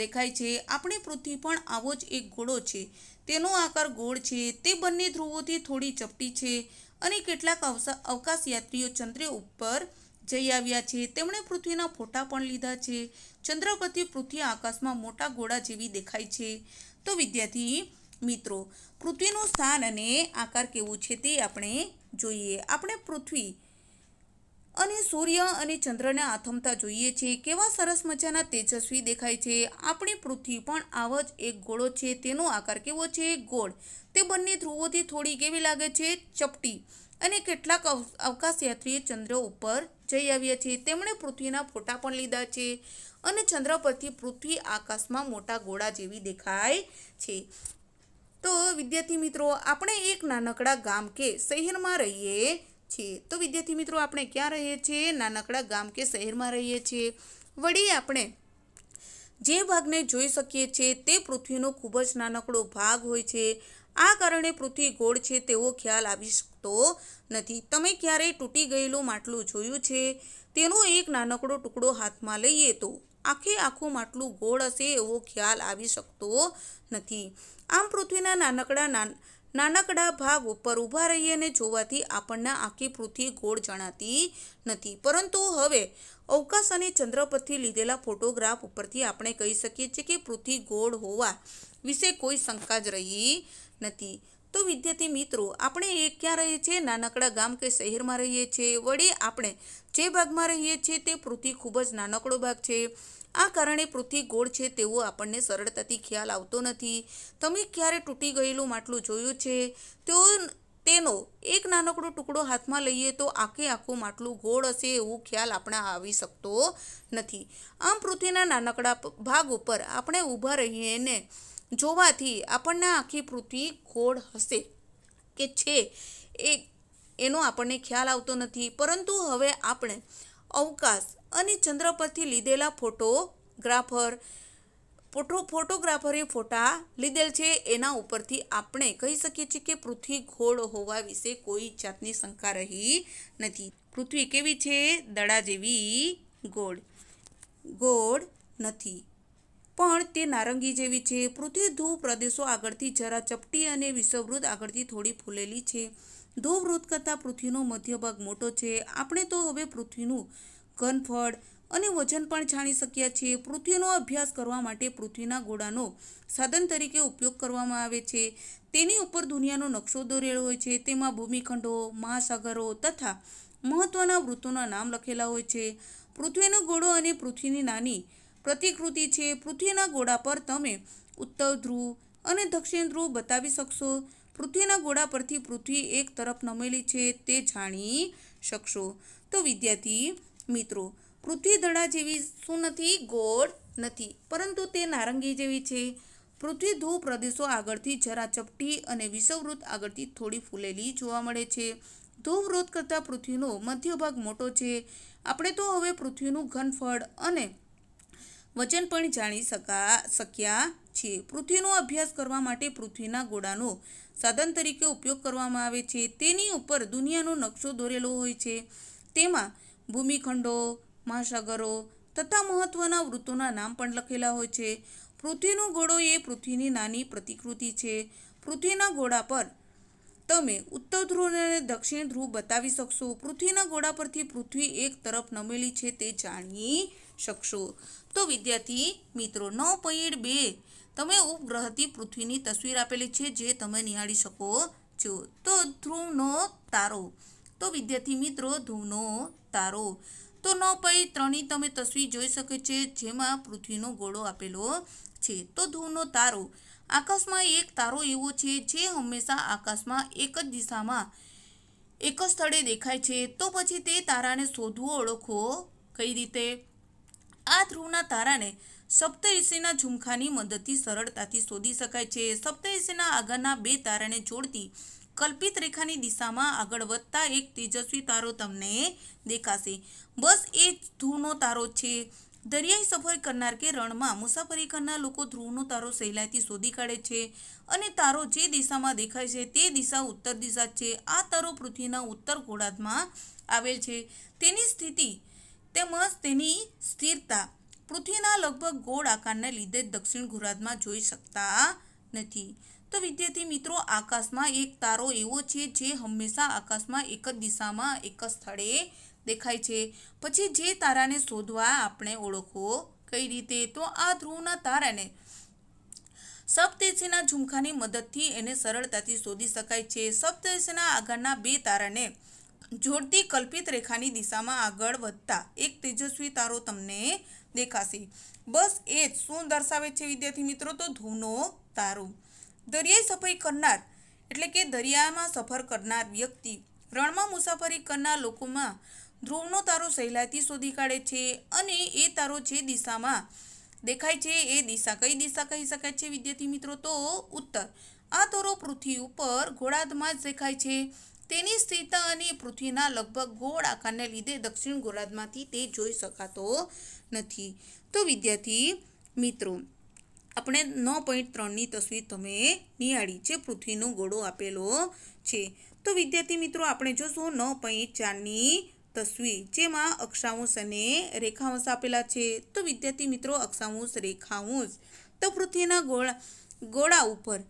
દેખાય છે આપણી પૃથ્વી પણ આવો જ એક ગોળો છે તેનો આકાર ગોળ છે તે બંને ધ્રુવોથી થોડી ચપટી છે અને કેટલાક અવકાશયાત્રીઓ ચંદ્ર ઉપર જઈ આવ્યા છે તેમણે પૃથ્વીના ફોટા પણ લીધા છે ચંદ્ર પરથી પૃથ્વી આકાશમાં મોટા ગોળા જેવી દેખાય છે તો વિદ્યાર્થી મિત્રો પૃથ્વીનું સ્થાન અને આકાર કેવું છે તે આપણે જોઈએ આપણે પૃથ્વી અને સૂર્ય અને ચંદ્રને આથમતા જોઈએ છીએ કેવા સરસ મજાના તેજસ્વી દેખાય છે આપણી પૃથ્વી પણ આવો જ એક ગોળો છે તેનો આકાર કેવો છે ગોળ તે બંને ધ્રુવોથી થોડી કેવી લાગે છે ચપટી અને કેટલાક અવકાશ અવકાશયાત્રીએ ચંદ્ર ઉપર જઈ આવ્યા છે તેમણે પૃથ્વીના ફોટા પણ લીધા છે અને ચંદ્ર પરથી પૃથ્વી આકાશમાં મોટા ગોળા જેવી દેખાય છે તો વિદ્યાર્થી મિત્રો આપણે એક નાનકડા ગામ કે શહેરમાં રહીએ છીએ તો વિદ્યાર્થી મિત્રો આપણે ક્યાં રહીએ છીએ નાનકડા ગામ કે શહેરમાં રહીએ છીએ વળી આપણે જે ભાગને જોઈ શકીએ છીએ તે પૃથ્વીનો ખૂબ જ નાનકડો ભાગ હોય છે આ કારણે પૃથ્વી ગોળ છે તેવો ખ્યાલ આવી શકતો નથી તમે ક્યારેય તૂટી ગયેલું માટલું જોયું છે તેનો એક નાનકડો ટુકડો હાથમાં લઈએ તો આખે આખું માટલું ગોળ હશે એવો ખ્યાલ આવી શકતો નથી આમ પૃથ્વીના નાનકડા નાના નાનકડા ભાગ ઉપર ઊભા રહીએ અને જોવાથી આપણને આખી પૃથ્વી ગોળ જણાતી નથી પરંતુ હવે અવકાશ અને ચંદ્ર પરથી લીધેલા ફોટોગ્રાફ ઉપરથી આપણે કહી શકીએ છીએ કે પૃથ્વી ગોળ હોવા વિશે કોઈ શંકા જ રહી નથી તો વિદ્યાર્થી મિત્રો આપણે એ ક્યાં રહીએ છીએ નાનકડા ગામ કે શહેરમાં રહીએ છીએ વળી આપણે જે ભાગમાં રહીએ છીએ તે પૃથ્વી ખૂબ જ નાનકડો ભાગ છે આ કારણે પૃથ્વી ગોળ છે તેવો આપણને સરળતાથી ખ્યાલ આવતો નથી તમે ક્યારે તૂટી ગયેલું માટલું જોયું છે તો તેનો એક નાનકડો ટુકડો હાથમાં લઈએ તો આખે આખું માટલું ગોળ હશે એવું ખ્યાલ આપણે આવી શકતો નથી આમ પૃથ્વીના નાનકડા ભાગ ઉપર આપણે ઊભા રહીને જોવાથી આપણને આખી પૃથ્વી ગોળ હશે કે છે એ એનો આપણને ખ્યાલ આવતો નથી પરંતુ હવે આપણે અવકાશ અને ચંદ્ર પરથી લીધેલા ફોટોગ્રાફર ફોટો ફોટોગ્રાફરે ફોટા લીધેલ છે એના ઉપરથી આપણે કહી શકીએ છીએ કે પૃથ્વી ગોળ હોવા વિશે કોઈ જાતની શંકા રહી નથી પૃથ્વી કેવી છે દડા જેવી ગોળ ગોળ નથી પણ તે નારંગી જેવી છે પૃથ્વી ધ્રુવ પ્રદેશો આગળથી જરા ચપટી અને વિષવૃત આગળથી થોડી ફૂલેલી છે ધ્રુવ વૃત્ત કરતાં પૃથ્વીનો મધ્યભાગ મોટો છે આપણે તો હવે પૃથ્વીનું ઘનફળ અને વજન પણ જાણી શક્યા છીએ પૃથ્વીનો અભ્યાસ કરવા માટે પૃથ્વીના ગોળાનો સાધન તરીકે ઉપયોગ કરવામાં આવે છે તેની ઉપર દુનિયાનો નકશો દોરેલો હોય છે તેમાં ભૂમિખંડો મહાસાગરો તથા મહત્ત્વના વૃત્તોના નામ લખેલા હોય છે પૃથ્વીનો ગોળો અને પૃથ્વીની નાની પ્રતિકૃતિ છે પૃથ્વીના ગોળા પર તમે ઉત્તર ધ્રુવ અને દક્ષિણ ધ્રુવ બતાવી શકશો પૃથ્વીના ગોળા પરથી પૃથ્વી એક તરફ નમેલી છે તે જાણી શકશો તો વિદ્યાર્થી મિત્રો પૃથ્વી ધડા જેવી શું નથી ગોળ નથી પરંતુ તે નારંગી જેવી છે પૃથ્વી ધ્રુવ પ્રદેશો આગળથી જરા ચપટી અને વિષવવૃત આગળથી થોડી ફૂલેલી જોવા મળે છે ધ્રુવ કરતાં પૃથ્વીનો મધ્ય ભાગ મોટો છે આપણે તો હવે પૃથ્વીનું ઘનફળ અને વજન પણ જાણી શકા શક્યા છીએ પૃથ્વીનો અભ્યાસ કરવા માટે પૃથ્વીના ગોળાનો સાધન તરીકે ઉપયોગ કરવામાં આવે છે તેની ઉપર દુનિયાનો નકશો દોરેલો હોય છે તેમાં ભૂમિખંડો મહાસાગરો તથા મહત્ત્વના વૃત્તોના નામ પણ લખેલા હોય છે પૃથ્વીનો ઘોડો એ પૃથ્વીની નાની પ્રતિકૃતિ છે પૃથ્વીના ઘોડા પર તમે ઉત્તર ધ્રુવ અને દક્ષિણ ધ્રુવ બતાવી શકશો પૃથ્વીના ગોળા પરથી પૃથ્વી એક તરફ નમેલી છે તે જાણી શકશો તો વિદ્યાર્થી મિત્રો નવ પોઈન્ટ બે તમે ઉપગ્રહથી પૃથ્વીની તસવીર આપેલી છે જે તમે નિહાળી શકો છો તો ધ્રુવનો તારો તો વિદ્યાર્થી મિત્રો ધ્રુવનો તારો તો ન પૈ ત્રણેય તમે તસવીર જોઈ શકે છે જેમાં પૃથ્વીનો ગોળો આપેલો છે તો ધ્રુવનો તારો આકાશમાં એક તારો એવો છે જે હંમેશા આકાશમાં એક જ દિશામાં એક જ સ્થળે દેખાય છે તો પછી તે તારાને શોધવો ઓળખવો કઈ રીતે આ ધ્રુવના તારાને સપ્ત સપ્તએસીના ઝુમખાની મદદથી સરળતાથી શોધી શકાય છે સપ્ત સપ્તએસીના આગળના બે તારાને જોડતી કલ્પિત રેખાની દિશામાં આગળ વધતા એક તેજસ્વી તારો તમને દેખાશે બસ એ ધ્રુવનો તારો છે દરિયાઈ સફર કરનાર કે રણમાં મુસાફરી કરનાર લોકો ધ્રુવનો તારો સહેલાઈથી શોધી કાઢે છે અને તારો જે દિશામાં દેખાય છે તે દિશા ઉત્તર દિશા છે આ તારો પૃથ્વીના ઉત્તર ગોળાર્ધમાં આવેલ છે તેની સ્થિતિ તેમજ તેની સ્થિરતા પૃથ્વીના લગભગ ગોળ આકારને લીધે દક્ષિણ ગુજરાતમાં જોઈ શકતા નથી તો વિદ્યાર્થી મિત્રો આકાશમાં એક તારો એવો છે જે હંમેશા આકાશમાં એક જ દિશામાં એક જ સ્થળે દેખાય છે પછી જે તારાને શોધવા આપણે ઓળખો કઈ રીતે તો આ ધ્રુવના તારાને સપ્તેશીના ઝુમખાની મદદથી એને સરળતાથી શોધી શકાય છે સપ્તેશીના આગળના બે તારાને જોડતી કલ્પિત રેખાની દિશામાં આગળ વધતા એક તેજસ્વી તારો તમને દેખાશે બસ એ જ શું દર્શાવે છે વિદ્યાર્થી મિત્રો તો ધૂનો તારો દરિયાઈ સફાઈ કરનાર એટલે કે દરિયામાં સફર કરનાર વ્યક્તિ રણમાં મુસાફરી કરનાર લોકોમાં ધ્રુવનો તારો સહેલાઈથી શોધી કાઢે છે અને એ તારો જે દિશામાં દેખાય છે એ દિશા કઈ દિશા કહી શકાય છે વિદ્યાર્થી મિત્રો તો ઉત્તર આ તારો પૃથ્વી ઉપર ગોળાર્ધમાં જ દેખાય છે તેની સ્થિરતા અને પૃથ્વીના લગભગ ગોળ આકારને લીધે દક્ષિણ ગોળાર્ધમાંથી તે જોઈ શકાતો નથી તો વિદ્યાર્થી મિત્રો આપણે નવ પોઈન્ટ ત્રણની તસવીર તમે નિહાળી છે પૃથ્વીનો ગોળો આપેલો છે તો વિદ્યાર્થી મિત્રો આપણે જોશું નવ પોઈન્ટ ચારની તસવીર જેમાં અક્ષાંશ અને રેખાંશ આપેલા છે તો વિદ્યાર્થી મિત્રો અક્ષાંશ રેખાંશ તો પૃથ્વીના ગોળા ગોળા ઉપર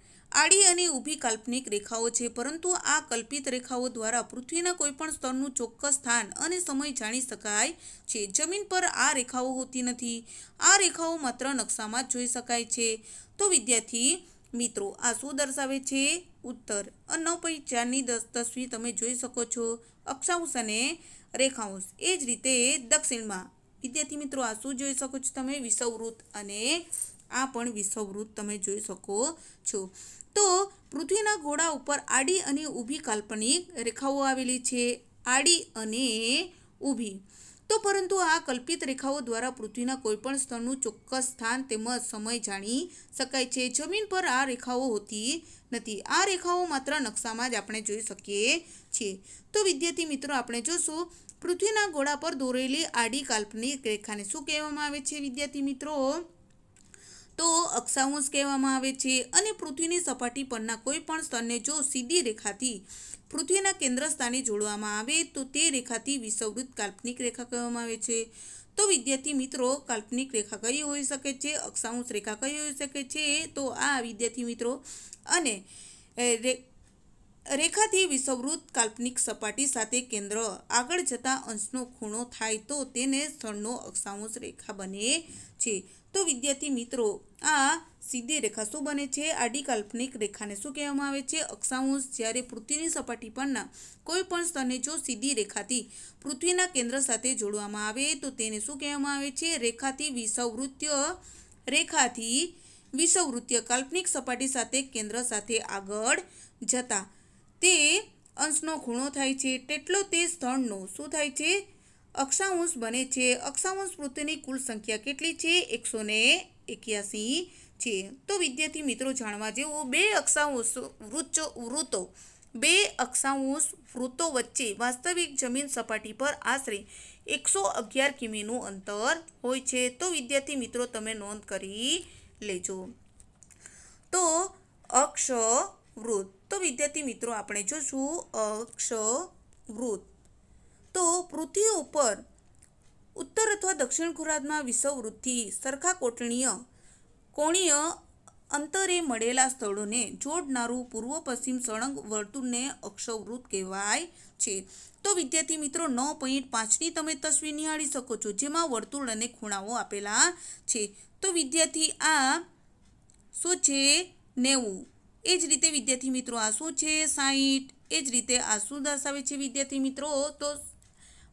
આડી અને ઊભી કાલ્પનિક રેખાઓ છે પરંતુ આ કલ્પિત રેખાઓ દ્વારા પૃથ્વીના કોઈપણ સ્તરનું ચોક્કસ સ્થાન અને સમય જાણી શકાય છે જમીન પર આ રેખાઓ હોતી નથી આ રેખાઓ માત્ર નકશામાં જ જોઈ શકાય છે તો વિદ્યાર્થી મિત્રો આ શું દર્શાવે છે ઉત્તર ન પછી ચારની તસવીર તમે જોઈ શકો છો અક્ષાંશ અને રેખાંશ એ જ રીતે દક્ષિણમાં વિદ્યાર્થી મિત્રો આ શું જોઈ શકો છો તમે વિષવવૃત્ત અને આ પણ વિષવવૃત્ત તમે જોઈ શકો છો તો પૃથ્વીના ગોળા ઉપર આડી અને ઊભી કાલ્પનિક રેખાઓ આવેલી છે આડી અને ઊભી તો પરંતુ આ કલ્પિત રેખાઓ દ્વારા પૃથ્વીના કોઈપણ સ્થળનું ચોક્કસ સ્થાન તેમજ સમય જાણી શકાય છે જમીન પર આ રેખાઓ હોતી નથી આ રેખાઓ માત્ર નકશામાં જ આપણે જોઈ શકીએ છીએ તો વિદ્યાર્થી મિત્રો આપણે જોશું પૃથ્વીના ગોળા પર દોરેલી આડી કાલ્પનિક રેખાને શું કહેવામાં આવે છે વિદ્યાર્થી મિત્રો તો અક્ષાંશ કહેવામાં આવે છે અને પૃથ્વીની સપાટી પરના કોઈ પણ સ્તરને જો સીધી રેખાથી પૃથ્વીના કેન્દ્ર સ્થાને જોડવામાં આવે તો તે રેખાથી વિષવૃત કાલ્પનિક રેખા કહેવામાં આવે છે તો વિદ્યાર્થી મિત્રો કાલ્પનિક રેખા કઈ હોઈ શકે છે અક્ષાંશ રેખા કઈ હોઈ શકે છે તો આ વિદ્યાર્થી મિત્રો અને રેખાથી વિષવૃત કાલ્પનિક સપાટી સાથે કેન્દ્ર આગળ જતા અંશનો ખૂણો થાય તો તેને સ્થળનો અક્ષાંશ રેખા બને છે તો વિદ્યાર્થી મિત્રો આ સીધી રેખા શું બને છે આડી કાલ્પનિક રેખાને શું કહેવામાં આવે છે અક્ષાંશ જ્યારે પૃથ્વીની સપાટી પરના કોઈ પણ સ્તરને જો સીધી રેખાથી પૃથ્વીના કેન્દ્ર સાથે જોડવામાં આવે તો તેને શું કહેવામાં આવે છે રેખાથી વિષવૃત્ય રેખાથી વિષવૃત્ય કાલ્પનિક સપાટી સાથે કેન્દ્ર સાથે આગળ જતા તે અંશનો ખૂણો થાય છે તેટલો તે સ્થળનો શું થાય છે અક્ષાંશ બને છે અક્ષાંશ વૃત્તની કુલ સંખ્યા કેટલી છે એકસો ને એક્યાસી છે તો વિદ્યાર્થી મિત્રો જાણવા જેવું બે અક્ષાંશ વૃત્તો વૃત્તો બે અક્ષાંશ વૃત્તો વચ્ચે વાસ્તવિક જમીન સપાટી પર આશરે એકસો અગિયાર કિમીનું અંતર હોય છે તો વિદ્યાર્થી મિત્રો તમે નોંધ કરી લેજો તો અક્ષ વૃત્ત તો વિદ્યાર્થી મિત્રો આપણે જોશું અક્ષ તો પૃથ્વી ઉપર ઉત્તર અથવા દક્ષિણ ગોરાર્ધમાં વિષવવૃત્તિ સરખા કોટણીય કોણીય અંતરે મળેલા સ્થળોને જોડનારું પૂર્વ પશ્ચિમ સળંગ વર્તુળને અક્ષવૃત કહેવાય છે તો વિદ્યાર્થી મિત્રો નવ પોઈન્ટ પાંચની તમે તસવીર નિહાળી શકો છો જેમાં વર્તુળ અને ખૂણાઓ આપેલા છે તો વિદ્યાર્થી આ શું છે નેવું એ જ રીતે વિદ્યાર્થી મિત્રો આ શું છે સાઈઠ એ જ રીતે આ શું દર્શાવે છે વિદ્યાર્થી મિત્રો તો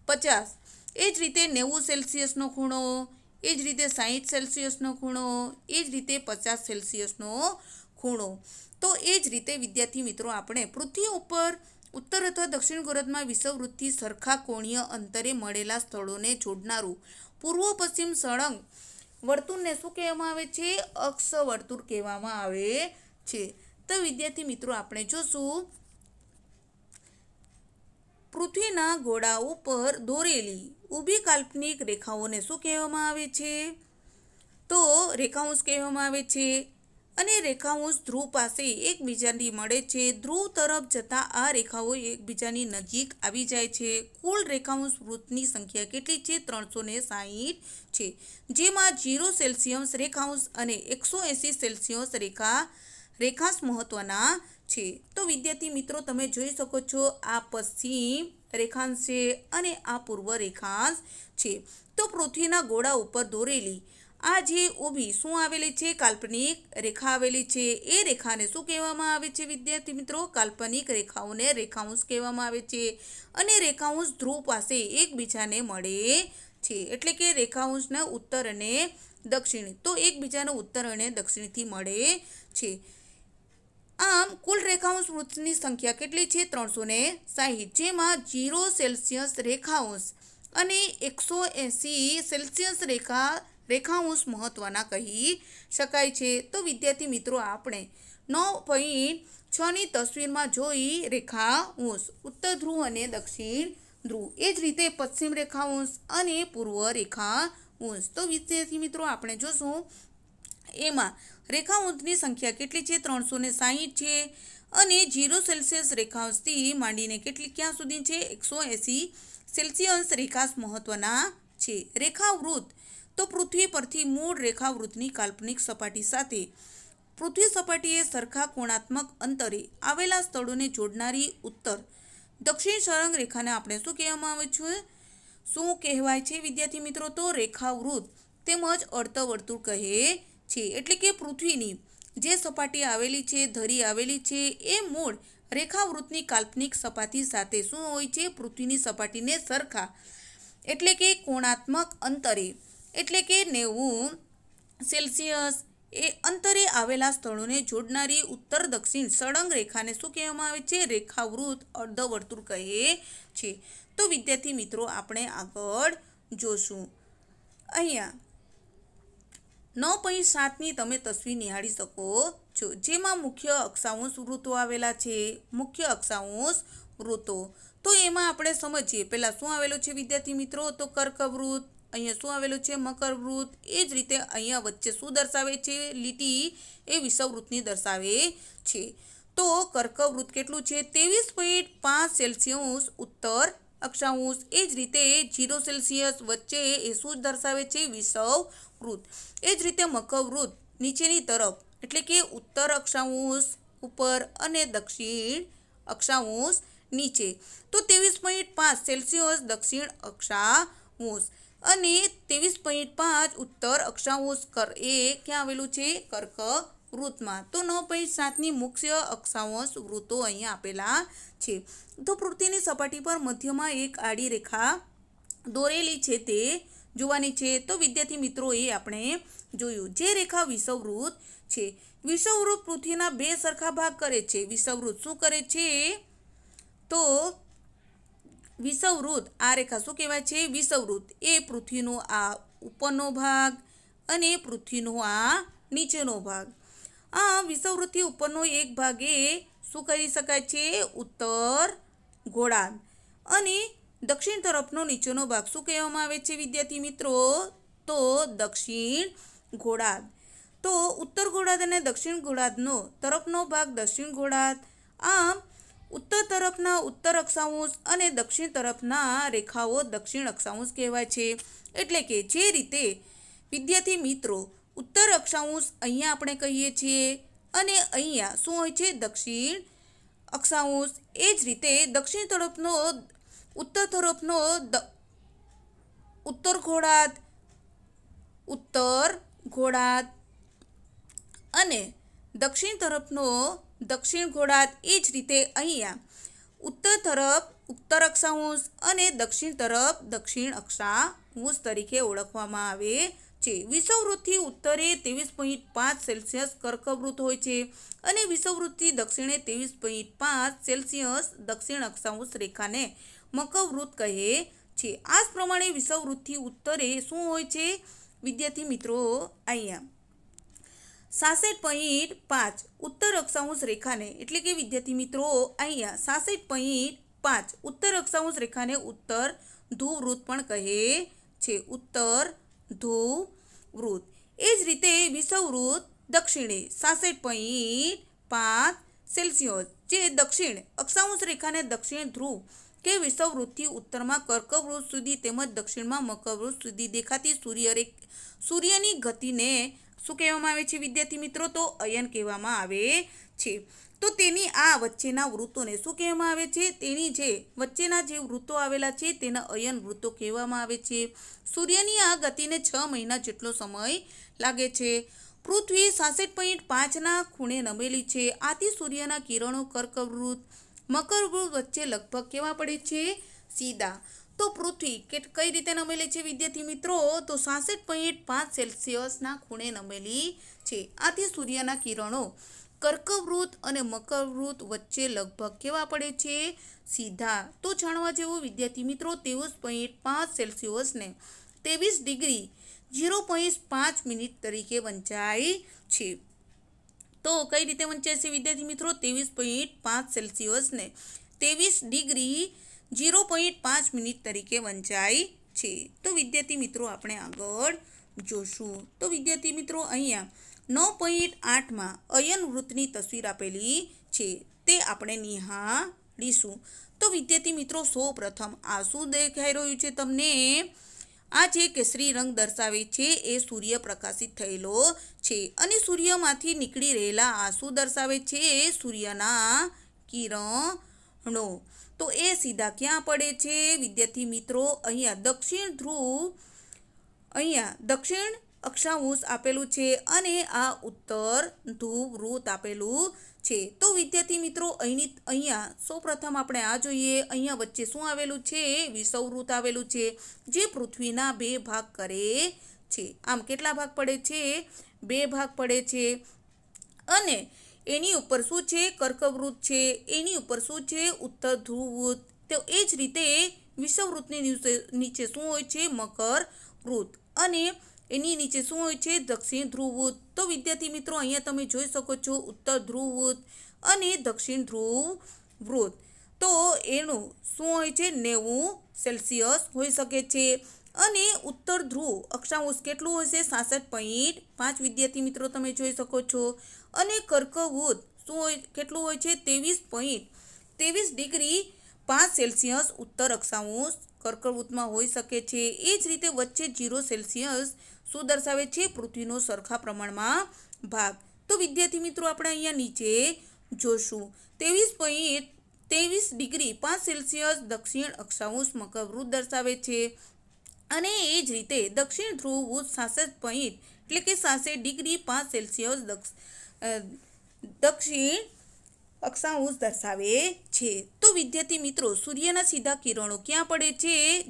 પચાસ એ જ રીતે નેવું સેલ્સિયસનો ખૂણો એ જ રીતે સાહીઠ સેલ્સિયસનો ખૂણો એ જ રીતે પચાસ સેલ્સિયસનો ખૂણો તો એ જ રીતે વિદ્યાર્થી મિત્રો આપણે પૃથ્વી ઉપર ઉત્તર અથવા દક્ષિણ ગોરતમાં વિષવવૃત્તથી સરખા કોણીય અંતરે મળેલા સ્થળોને જોડનારું પૂર્વ પશ્ચિમ સળંગ વર્તુળને શું કહેવામાં આવે છે અક્ષ વર્તુળ કહેવામાં આવે છે તો વિદ્યાર્થી મિત્રો આપણે જોશું પૃથ્વીના ઘોડા ઉપર દોરેલી ઊભી કાલ્પનિક રેખાઓને શું કહેવામાં આવે છે તો રેખાંશ કહેવામાં આવે છે અને રેખાંશ ધ્રુવ પાસે એકબીજાની મળે છે ધ્રુવ તરફ જતાં આ રેખાઓ એકબીજાની નજીક આવી જાય છે કુલ રેખાંશ વૃત્તની સંખ્યા કેટલી છે ત્રણસો ને સાહીઠ છે જેમાં ઝીરો સેલ્સિયસ રેખાંશ અને એકસો એંસી સેલ્સિયસ રેખા રેખાંશ મહત્ત્વના છે તો વિદ્યાર્થી મિત્રો તમે જોઈ શકો છો આ પશ્ચિમ રેખાંશ છે અને આ પૂર્વ રેખાંશ છે તો પૃથ્વીના ગોળા ઉપર દોરેલી આ જે ઊભી શું આવેલી છે કાલ્પનિક રેખા આવેલી છે એ રેખાને શું કહેવામાં આવે છે વિદ્યાર્થી મિત્રો કાલ્પનિક રેખાઓને રેખાંશ કહેવામાં આવે છે અને રેખાંશ ધ્રુવ પાસે એકબીજાને મળે છે એટલે કે રેખાંશના ઉત્તર અને દક્ષિણ તો એકબીજાના ઉત્તર અને દક્ષિણથી મળે છે આમ કુલ રેખાંશ વૃક્ષની સંખ્યા કેટલી છે ત્રણસો ને સાહીઠ જેમાં ઝીરો સેલ્સિયસ રેખાંશ અને એકસો એંસી સેલ્સિયસ રેખા રેખાંશ મહત્ત્વના કહી શકાય છે તો વિદ્યાર્થી મિત્રો આપણે નવ પોઈન્ટ છની તસવીરમાં જોઈ રેખાંશ ઉત્તર ધ્રુવ અને દક્ષિણ ધ્રુવ એ જ રીતે પશ્ચિમ રેખાંશ અને પૂર્વ રેખાંશ તો વિદ્યાર્થી મિત્રો આપણે જોશું એમાં રેખા સંખ્યા કેટલી છે ત્રણસો ને સાહીઠ છે અને જીરો સેલ્સિયસ રેખાંશથી માંડીને કેટલી ક્યાં સુધી છે એકસો એંસી સેલ્સિયસ રેખાશ મહત્ત્વના છે રેખાવૃત્ત તો પૃથ્વી પરથી મૂળ રેખાવૃત્તની કાલ્પનિક સપાટી સાથે પૃથ્વી સપાટીએ સરખા કોણાત્મક અંતરે આવેલા સ્થળોને જોડનારી ઉત્તર દક્ષિણ સળંગ રેખાને આપણે શું કહેવામાં આવે છે શું કહેવાય છે વિદ્યાર્થી મિત્રો તો રેખાવૃત તેમજ અર્ધવર્તુળ કહે છે એટલે કે પૃથ્વીની જે સપાટી આવેલી છે ધરી આવેલી છે એ મૂળ રેખાવૃતની કાલ્પનિક સપાટી સાથે શું હોય છે પૃથ્વીની સપાટીને સરખા એટલે કે કોણાત્મક અંતરે એટલે કે નેવું સેલ્સિયસ એ અંતરે આવેલા સ્થળોને જોડનારી ઉત્તર દક્ષિણ સળંગ રેખાને શું કહેવામાં આવે છે રેખાવૃત અર્ધવર્તુળ કહે છે તો વિદ્યાર્થી મિત્રો આપણે આગળ જોશું અહીંયા નવ પોઈન્ટ સાતની તમે તસવીર નિહાળી શકો છો જેમાં મુખ્ય અક્ષાંશ ઋતુ આવેલા છે મુખ્ય અક્ષાંશ ઋતુ તો એમાં આપણે સમજીએ પહેલાં શું આવેલું છે વિદ્યાર્થી મિત્રો તો કર્કવૃત અહીંયા શું આવેલું છે મકરવૃત એ જ રીતે અહીંયા વચ્ચે શું દર્શાવે છે લીટી એ વિષવવૃતની દર્શાવે છે તો કર્કવૃત કેટલું છે ત્રેવીસ પોઈન્ટ પાંચ સેલ્સિયસ ઉત્તર અક્ષાંશ એ જ રીતે જીરો સેલ્સિયસ વચ્ચે એ શું દર્શાવે છે વિષવ વૃત એ જ રીતે મકવવૃત નીચેની તરફ એટલે કે ઉત્તર અક્ષાંશ ઉપર અને દક્ષિણ અક્ષાંશ નીચે તો ત્રેવીસ પોઈન્ટ પાંચ સેલ્સિયસ દક્ષિણ અક્ષાંશ અને ત્રેવીસ પોઈન્ટ પાંચ ઉત્તર અક્ષાંશ કર એ ક્યાં આવેલું છે કર્ક વૃત્તમાં તો નવ પૈસ સાતની મુખ્ય અક્ષાંશ વૃત્તો અહીંયા આપેલા છે તો પૃથ્વીની સપાટી પર મધ્યમાં એક આડી રેખા દોરેલી છે તે જોવાની છે તો વિદ્યાર્થી મિત્રો એ આપણે જોયું જે રેખા વિષવવૃત છે વિષવવૃત પૃથ્વીના બે સરખા ભાગ કરે છે વિષવવૃત શું કરે છે તો વિષવવૃત આ રેખા શું કહેવાય છે વિષવવૃત એ પૃથ્વીનો આ ઉપરનો ભાગ અને પૃથ્વીનો આ નીચેનો ભાગ આ વિષવૃત્તિ ઉપરનો એક ભાગે શું કરી શકાય છે ઉત્તર ગોળાર્ધ અને દક્ષિણ તરફનો નીચેનો ભાગ શું કહેવામાં આવે છે વિદ્યાર્થી મિત્રો તો દક્ષિણ ગોળાર્ધ તો ઉત્તર ગોળાર્ધ અને દક્ષિણ ગોળાર્ધનો તરફનો ભાગ દક્ષિણ ગોળાર્ધ આમ ઉત્તર તરફના ઉત્તર અક્ષાંશ અને દક્ષિણ તરફના રેખાઓ દક્ષિણ અક્ષાંશ કહેવાય છે એટલે કે જે રીતે વિદ્યાર્થી મિત્રો ઉત્તર અક્ષાંશ અહીંયા આપણે કહીએ છીએ અને અહીંયા શું હોય છે દક્ષિણ અક્ષાંશ એ જ રીતે દક્ષિણ તરફનો ઉત્તર તરફનો ઉત્તર ઘોડાત ઉત્તર ઘોડાત અને દક્ષિણ તરફનો દક્ષિણ ઘોડાત એ જ રીતે અહીંયા ઉત્તર તરફ ઉત્તર અક્ષાંશ અને દક્ષિણ તરફ દક્ષિણ અક્ષાંશ તરીકે ઓળખવામાં આવે છે વિષુવવૃત્તથી ઉત્તરે ત્રેવીસ પોઈન્ટ પાંચ સેલ્સિયસ કર્કવૃત હોય છે અને વિષુવવૃત્તથી દક્ષિણે ત્રેવીસ પોઈન્ટ પાંચ સેલ્સિયસ દક્ષિણ અક્ષાંશ રેખાને મકરવૃત્ત કહે છે આ જ પ્રમાણે વિષુવવૃત્તથી ઉત્તરે શું હોય છે વિદ્યાર્થી મિત્રો અહીંયા સાસઠ પોઈન્ટ પાંચ ઉત્તર અક્ષાંશ રેખાને એટલે કે વિદ્યાર્થી મિત્રો અહીંયા સાસઠ પોઈન્ટ પાંચ ઉત્તર અક્ષાંશ રેખાને ઉત્તર ધ્રુવવૃત્ત પણ કહે છે ઉત્તર ધ્રુવ વૃત એ જ રીતે વિષવવૃત દક્ષિણે સાસઠ પોઈન્ટ પાંચ સેલ્સિયસ જે દક્ષિણ અક્ષાંશ રેખાને દક્ષિણ ધ્રુવ કે વિષવવૃતથી ઉત્તરમાં કર્કવૃત સુધી તેમજ દક્ષિણમાં મકરવૃત સુધી દેખાતી સૂર્યરે સૂર્યની ગતિને શું કહેવામાં આવે છે વિદ્યાર્થી મિત્રો તો અયન કહેવામાં આવે છે તો તેની આ વચ્ચેના વૃત્તોને શું કહેવામાં આવે છે તેની જે વચ્ચેના જે વૃત્તો આવેલા છે તેના અયન વૃત્તો કહેવામાં આવે છે સૂર્યની આ ગતિને છ મહિના જેટલો સમય લાગે છે પૃથ્વી સાસઠ પોઈન્ટ પાંચના ખૂણે નમેલી છે આથી સૂર્યના કિરણો કર્કવૃત મકરવૃત વચ્ચે લગભગ કેવા પડે છે સીધા તો પૃથ્વી કે કઈ રીતે નમેલી છે વિદ્યાર્થી મિત્રો તો સાસઠ પોઈન્ટ પાંચ સેલ્સિયસના ખૂણે નમેલી છે આથી સૂર્યના કિરણો કર્કવૃત અને મકરવૃત વચ્ચે લગભગ કેવા પડે છે સીધા તો જાણવા જેવો વિદ્યાર્થી મિત્રો તેવીસ પોઈન્ટ પાંચ સેલ્સિયસને તેવીસ ડિગ્રી ઝીરો પોઈન્ટ પાંચ મિનિટ તરીકે વંચાય છે તો કઈ રીતે વંચાય છે વિદ્યાર્થી મિત્રો ત્રેવીસ પોઈન્ટ પાંચ સેલ્સિયસને તેવીસ ડિગ્રી ઝીરો પોઈન્ટ પાંચ મિનિટ તરીકે વંચાય છે તો વિદ્યાર્થી મિત્રો આપણે આગળ જોશું તો વિદ્યાર્થી મિત્રો અહીંયા નવ પોઈન્ટ આઠમાં અયન વૃત્તની તસવીર આપેલી છે તે આપણે નિહાળીશું તો વિદ્યાર્થી મિત્રો સૌ પ્રથમ આ શું દેખાઈ રહ્યું છે તમને આ જે કેસરી રંગ દર્શાવે છે એ સૂર્ય પ્રકાશિત થયેલો છે અને સૂર્યમાંથી નીકળી રહેલા આંસુ દર્શાવે છે સૂર્યના કિરણો તો એ સીધા ક્યાં પડે છે વિદ્યાર્થી મિત્રો અહીંયા દક્ષિણ ધ્રુવ અહીંયા દક્ષિણ અક્ષાંશ આપેલું છે અને આ ઉત્તર ધ્રુવ વૃત આપેલું છે તો વિદ્યાર્થી મિત્રો અહીંની અહીંયા સૌપ્રથમ આપણે આ જોઈએ અહીંયા વચ્ચે શું આવેલું છે વિષવવૃત આવેલું છે જે પૃથ્વીના બે ભાગ કરે છે આમ કેટલા ભાગ પડે છે બે ભાગ પડે છે અને એની ઉપર શું છે કર્કવૃત છે એની ઉપર શું છે ઉત્તર ધ્રુવવૃત તો એ જ રીતે વિષવવૃતની નીચે શું હોય છે મકર વૃત અને એની નીચે શું હોય છે દક્ષિણ ધ્રુવવૃત તો વિદ્યાર્થી મિત્રો અહીંયા તમે જોઈ શકો છો ઉત્તર ધ્રુવ અને દક્ષિણ ધ્રુવ વૃત તો એનું શું હોય છે નેવું સેલ્સિયસ હોઈ શકે છે અને ઉત્તર ધ્રુવ અક્ષાંશ કેટલું હશે સાસઠ પોઈન્ટ પાંચ વિદ્યાર્થી મિત્રો તમે જોઈ શકો છો અને કર્કવૃત શું હોય કેટલું હોય છે ત્રેવીસ પોઈન્ટ ત્રેવીસ ડિગ્રી પાંચ સેલ્સિયસ ઉત્તર અક્ષાંશ કર્કવૃતમાં હોઈ શકે છે એ જ રીતે વચ્ચે જીરો સેલ્સિયસ શું દર્શાવે છે પૃથ્વીનો સરખા પ્રમાણમાં ભાગ તો વિદ્યાર્થી મિત્રો આપણે અહીંયા નીચે જોશું ત્રેવીસ પોઈન્ટ ત્રેવીસ ડિગ્રી પાંચ સેલ્સિયસ દક્ષિણ અક્ષાંશ મકવૃત દર્શાવે છે અને એ જ રીતે દક્ષિણ ધ્રુવ વૃત સાસઠ પોઈન્ટ એટલે કે સાસઠ ડિગ્રી પાંચ સેલ્સિયસ દક્ષિણ અક્ષાંશ દર્શાવે છે તો વિદ્યાર્થી મિત્રો સૂર્યના સીધા કિરણો ક્યાં પડે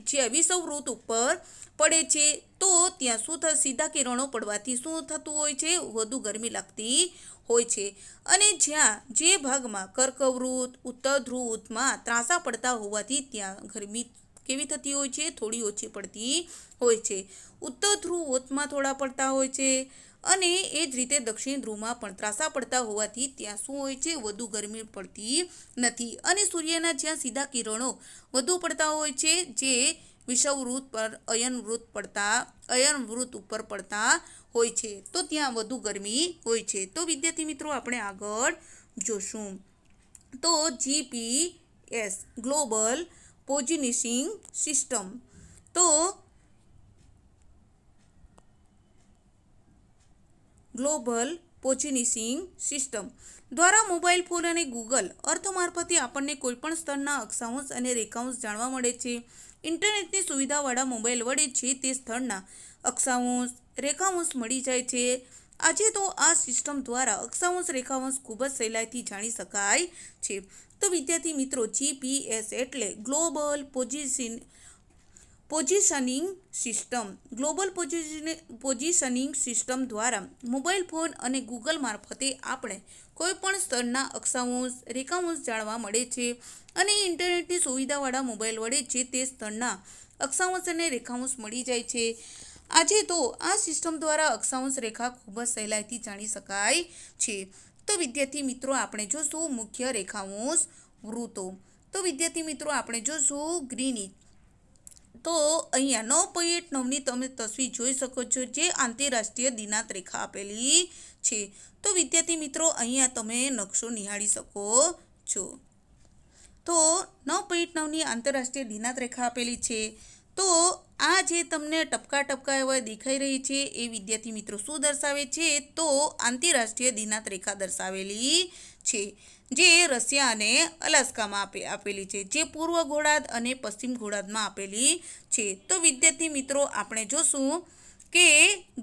છે જે અવિસવૃત ઉપર પડે છે તો ત્યાં શું થ સીધા કિરણો પડવાથી શું થતું હોય છે વધુ ગરમી લાગતી હોય છે અને જ્યાં જે ભાગમાં કર્કવૃત ઉત્તર ધ્રુવમાં ત્રાસા પડતા હોવાથી ત્યાં ગરમી કેવી થતી હોય છે થોડી ઓછી પડતી હોય છે ઉત્તર ધ્રુવ ઓતમાં થોડા પડતા હોય છે અને એ જ રીતે દક્ષિણ ધ્રુવમાં પણ ત્રાસા પડતા હોવાથી ત્યાં શું હોય છે વધુ ગરમી પડતી નથી અને સૂર્યના જ્યાં સીધા કિરણો વધુ પડતા હોય છે જે વિષવવૃત પર અયનવૃત પડતા અયનવૃત ઉપર પડતા હોય છે તો ત્યાં વધુ ગરમી હોય છે તો વિદ્યાર્થી મિત્રો આપણે આગળ જોશું તો જીપીએસ ગ્લોબલ પોઝિનિશિંગ સિસ્ટમ તો ગ્લોબલ પોઝિનિશિંગ સિસ્ટમ દ્વારા મોબાઈલ ફોન અને ગૂગલ અર્થ મારફતે આપણને કોઈપણ સ્થળના અક્ષાંશ અને રેખાંશ જાણવા મળે છે ઇન્ટરનેટની સુવિધાવાળા મોબાઈલ વડે છે તે સ્થળના અક્ષાંશ રેખાંશ મળી જાય છે આજે તો આ સિસ્ટમ દ્વારા અક્ષાંશ રેખાંશ ખૂબ જ સહેલાઈથી જાણી શકાય છે તો વિદ્યાર્થી મિત્રો જીપીએસ એટલે global position positioning system global position positioning system દ્વારા મોબાઈલ ફોન અને ગૂગલ મારફતે આપણે કોઈપણ સ્તરના અક્ષાંશ રેખાંશ જાણવા મળે છે અને ઇન્ટરનેટની સુવિધાવાળા મોબાઈલ વડે જે તે સ્તરના અક્ષાંશ અને રેખાંશ મળી જાય છે આજે તો આ સિસ્ટમ દ્વારા અક્ષાંશ રેખા ખૂબ જ સહેલાઈથી જાણી શકાય છે તો વિદ્યાર્થી મિત્રો આપણે જોશું મુખ્ય રેખાંશ વૃતો તો વિદ્યાર્થી મિત્રો આપણે જોશું ગ્રીની તો અહીંયા નવ પોઈન્ટ નવની તમે તસવીર જોઈ શકો છો જે આંતરરાષ્ટ્રીય દિનાંત રેખા આપેલી છે તો વિદ્યાર્થી મિત્રો અહીંયા તમે નકશો નિહાળી શકો છો તો નવ પોઈન્ટ નવની આંતરરાષ્ટ્રીય દિનાત રેખા આપેલી છે તો આ જે તમને ટપકા ટપકા એવા દેખાઈ રહી છે એ વિદ્યાર્થી મિત્રો શું દર્શાવે છે તો આંતરરાષ્ટ્રીય દિનાત રેખા દર્શાવેલી છે જે રશિયા અને અલાસ્કામાં આપેલી છે જે પૂર્વ ગોળાર્ધ અને પશ્ચિમ ગોળાર્ધમાં આપેલી છે તો વિદ્યાર્થી મિત્રો આપણે જોશું કે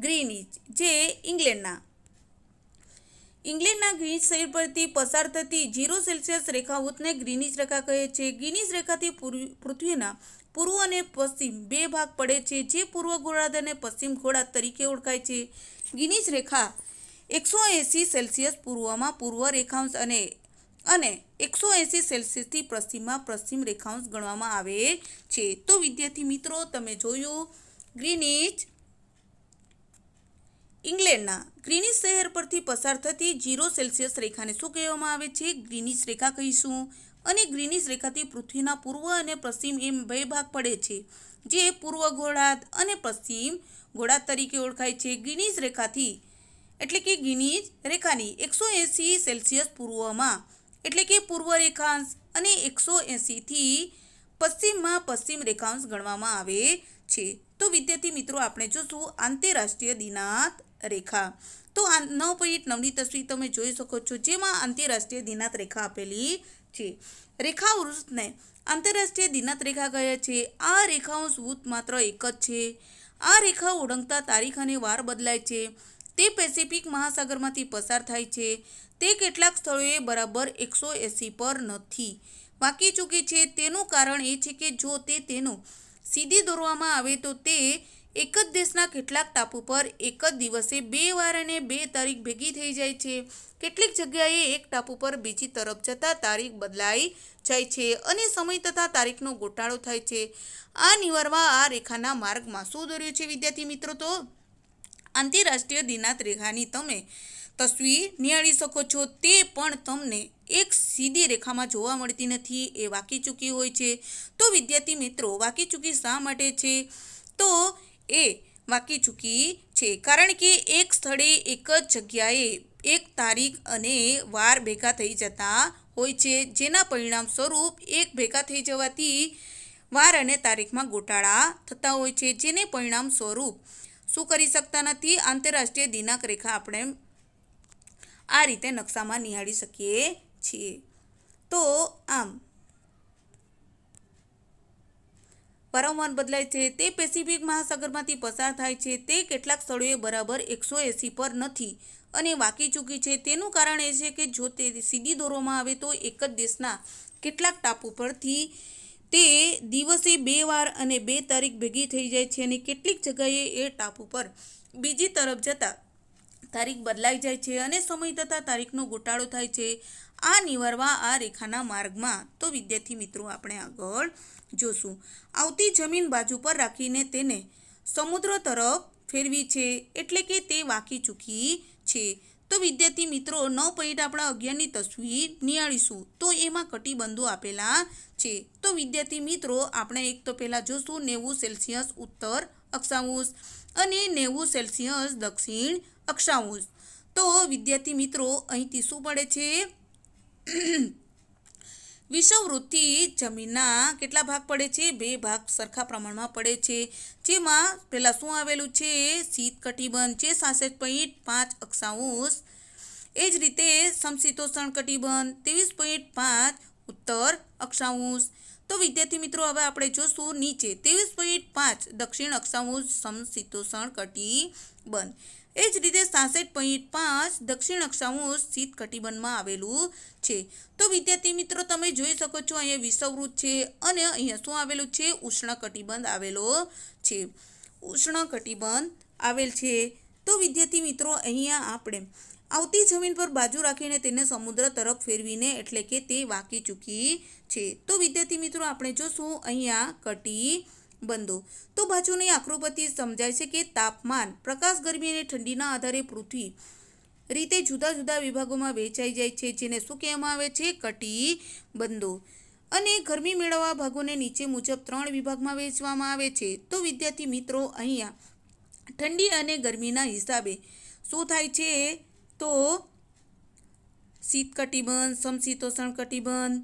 ગ્રીનિચ જે ઇંગ્લેન્ડના ઇંગ્લેન્ડના ગ્રીનિચ શહેર પરથી પસાર થતી ઝીરો સેલ્સિયસ રેખાવૃતને ગ્રીનિચ રેખા કહે છે ગ્રીનિચ રેખાથી પૃથ્વીના પૂર્વ અને પશ્ચિમ બે ભાગ પડે છે જે પૂર્વ ગોળાર્ધ અને પશ્ચિમ ગોળાર્ધ તરીકે ઓળખાય છે ગ્રીનિચ રેખા એકસો એંસી સેલ્સિયસ પૂર્વમાં પૂર્વ રેખાંશ અને અને એકસો એંસી સેલ્સિયસથી પશ્ચિમમાં પશ્ચિમ રેખાંશ ગણવામાં આવે છે તો વિદ્યાર્થી મિત્રો તમે જોયું ગ્રીનિચ ઇંગ્લેન્ડના ગ્રીનિશ શહેર પરથી પસાર થતી જીરો સેલ્સિયસ રેખાને શું કહેવામાં આવે છે ગ્રીનિશ રેખા કહીશું અને ગ્રીનિશ રેખાથી પૃથ્વીના પૂર્વ અને પશ્ચિમ એમ બે ભાગ પડે છે જે પૂર્વ ગોળાર્ધ અને પશ્ચિમ ગોળાર્ધ તરીકે ઓળખાય છે ગ્રીનિશ રેખાથી એટલે કે ગ્રીનિશ રેખાની એકસો એંસી સેલ્સિયસ પૂર્વમાં એટલે કે પૂર્વ રેખાંશ અને એકસો એંસીથી પશ્ચિમમાં પશ્ચિમ રેખાંશ ગણવામાં આવે છે તો વિદ્યાર્થી મિત્રો આપણે જોશું આંતરરાષ્ટ્રીય દિનાત રેખા તો આ નવ પોઈન્ટ નવની તસવીર તમે જોઈ શકો છો જેમાં આંતરરાષ્ટ્રીય દિનાત રેખા આપેલી છે રેખા વૃત્તને આંતરરાષ્ટ્રીય દિનાત રેખા કહે છે આ રેખાઓ વૃત્ત માત્ર એક જ છે આ રેખા ઓળંગતા તારીખ અને વાર બદલાય છે તે પેસિફિક મહાસાગરમાંથી પસાર થાય છે તે કેટલાક સ્થળોએ બરાબર એકસો એંસી પર નથી વાંકી ચૂકી છે તેનું કારણ એ છે કે જો તે તેનો સીધી દોરવામાં આવે તો તે એક જ દેશના કેટલાક ટાપુ પર એક જ દિવસે બે વાર અને બે તારીખ ભેગી થઈ જાય છે કેટલીક જગ્યાએ એક ટાપુ પર બીજી તરફ જતાં તારીખ બદલાઈ જાય છે અને સમય તથા તારીખનો ગોટાળો થાય છે આ નિવારવા આ રેખાના માર્ગમાં શું દોર્યું છે વિદ્યાર્થી મિત્રો તો આંતરરાષ્ટ્રીય દિનાત રેખાની તમે તસવીર નિહાળી શકો છો તે પણ તમને એક સીધી રેખામાં જોવા મળતી નથી એ વાંકી ચૂકી હોય છે તો વિદ્યાર્થી મિત્રો વાંકી ચૂકી શા માટે છે તો એ વાંકી ચૂકી છે કારણ કે એક સ્થળે એક જ જગ્યાએ એક તારીખ અને વાર ભેગા થઈ જતા હોય છે જેના પરિણામ સ્વરૂપ એક ભેગા થઈ જવાથી વાર અને તારીખમાં ગોટાળા થતા હોય છે જેને પરિણામ સ્વરૂપ શું કરી શકતા નથી આંતરરાષ્ટ્રીય દિનાંક રેખા આપણે આ રીતે નકશામાં નિહાળી શકીએ છીએ તો આમ વારંવાર બદલાય છે તે પેસિફિક મહાસાગરમાંથી પસાર થાય છે તે કેટલાક સ્થળોએ બરાબર એકસો એંસી પર નથી અને વાંકી ચૂકી છે તેનું કારણ એ છે કે જો તે સીધી દોરવામાં આવે તો એક જ દેશના કેટલાક ટાપુ પરથી તે દિવસે બે વાર અને બે તારીખ ભેગી થઈ જાય છે અને કેટલીક જગ્યાએ એ ટાપુ પર બીજી તરફ જતાં તારીખ બદલાઈ જાય છે અને સમય તથા તારીખનો ગોટાળો થાય છે આ નિવારવા આ રેખાના માર્ગમાં તો વિદ્યાર્થી મિત્રો આપણે આગળ જોશું આવતી જમીન બાજુ પર રાખીને તેને સમુદ્ર તરફ ફેરવી છે એટલે કે તે વાંકી ચૂકી છે તો વિદ્યાર્થી મિત્રો નવ પોઈન્ટ આપણા અગિયારની તસવીર નિહાળીશું તો એમાં કટિબંધો આપેલા છે તો વિદ્યાર્થી મિત્રો આપણે એક તો પહેલાં જોશું નેવું સેલ્સિયસ ઉત્તર અક્ષાંશ અને નેવું સેલ્સિયસ દક્ષિણ અક્ષાંશ તો વિદ્યાર્થી મિત્રો અહીંથી શું પડે છે વિષવવૃત્તિ જમીનના કેટલા ભાગ પડે છે બે ભાગ સરખા પ્રમાણમાં પડે છે જેમાં પહેલાં શું આવેલું છે શીત કટિબંધ છે સાસઠ પોઈન્ટ પાંચ અક્ષાંશ એ જ રીતે સમશીતોષ્ણ કટિબંધ ત્રેવીસ પોઈન્ટ પાંચ ઉત્તર અક્ષાંશ તો વિદ્યાર્થી મિત્રો હવે આપણે જોશું નીચે ત્રેવીસ પોઈન્ટ પાંચ દક્ષિણ અક્ષાંશ સમશીતોષ્ણ કટિબંધ એ જ રીતે સાસઠ પોઈન્ટ પાંચ દક્ષિણ અક્ષાંશ શીત કટિબંધમાં આવેલું છે તો વિદ્યાર્થી મિત્રો તમે જોઈ શકો છો અહીંયા વિષવવૃત છે અને અહીંયા શું આવેલું છે ઉષ્ણ કટિબંધ આવેલો છે ઉષ્ણ કટિબંધ આવેલ છે તો વિદ્યાર્થી મિત્રો અહીંયા આપણે આવતી જમીન પર બાજુ રાખીને તેને સમુદ્ર તરફ ફેરવીને એટલે કે તે વાંકી ચૂકી છે તો વિદ્યાર્થી મિત્રો આપણે જોશું અહીંયા કટી બંધો તો બાજુની આંકડો સમજાય છે કે તાપમાન પ્રકાશ ગરમી અને ઠંડીના આધારે પૃથ્વી રીતે જુદા જુદા વિભાગોમાં વેચાઈ જાય છે જેને શું કહેવામાં આવે છે કટી બંધો અને ગરમી મેળવવા ભાગોને નીચે મુજબ ત્રણ વિભાગમાં વેચવામાં આવે છે તો વિદ્યાર્થી મિત્રો અહીંયા ઠંડી અને ગરમીના હિસાબે શું થાય છે તો શીત કટિબંધ સમશીતોષ્ણ કટિબંધ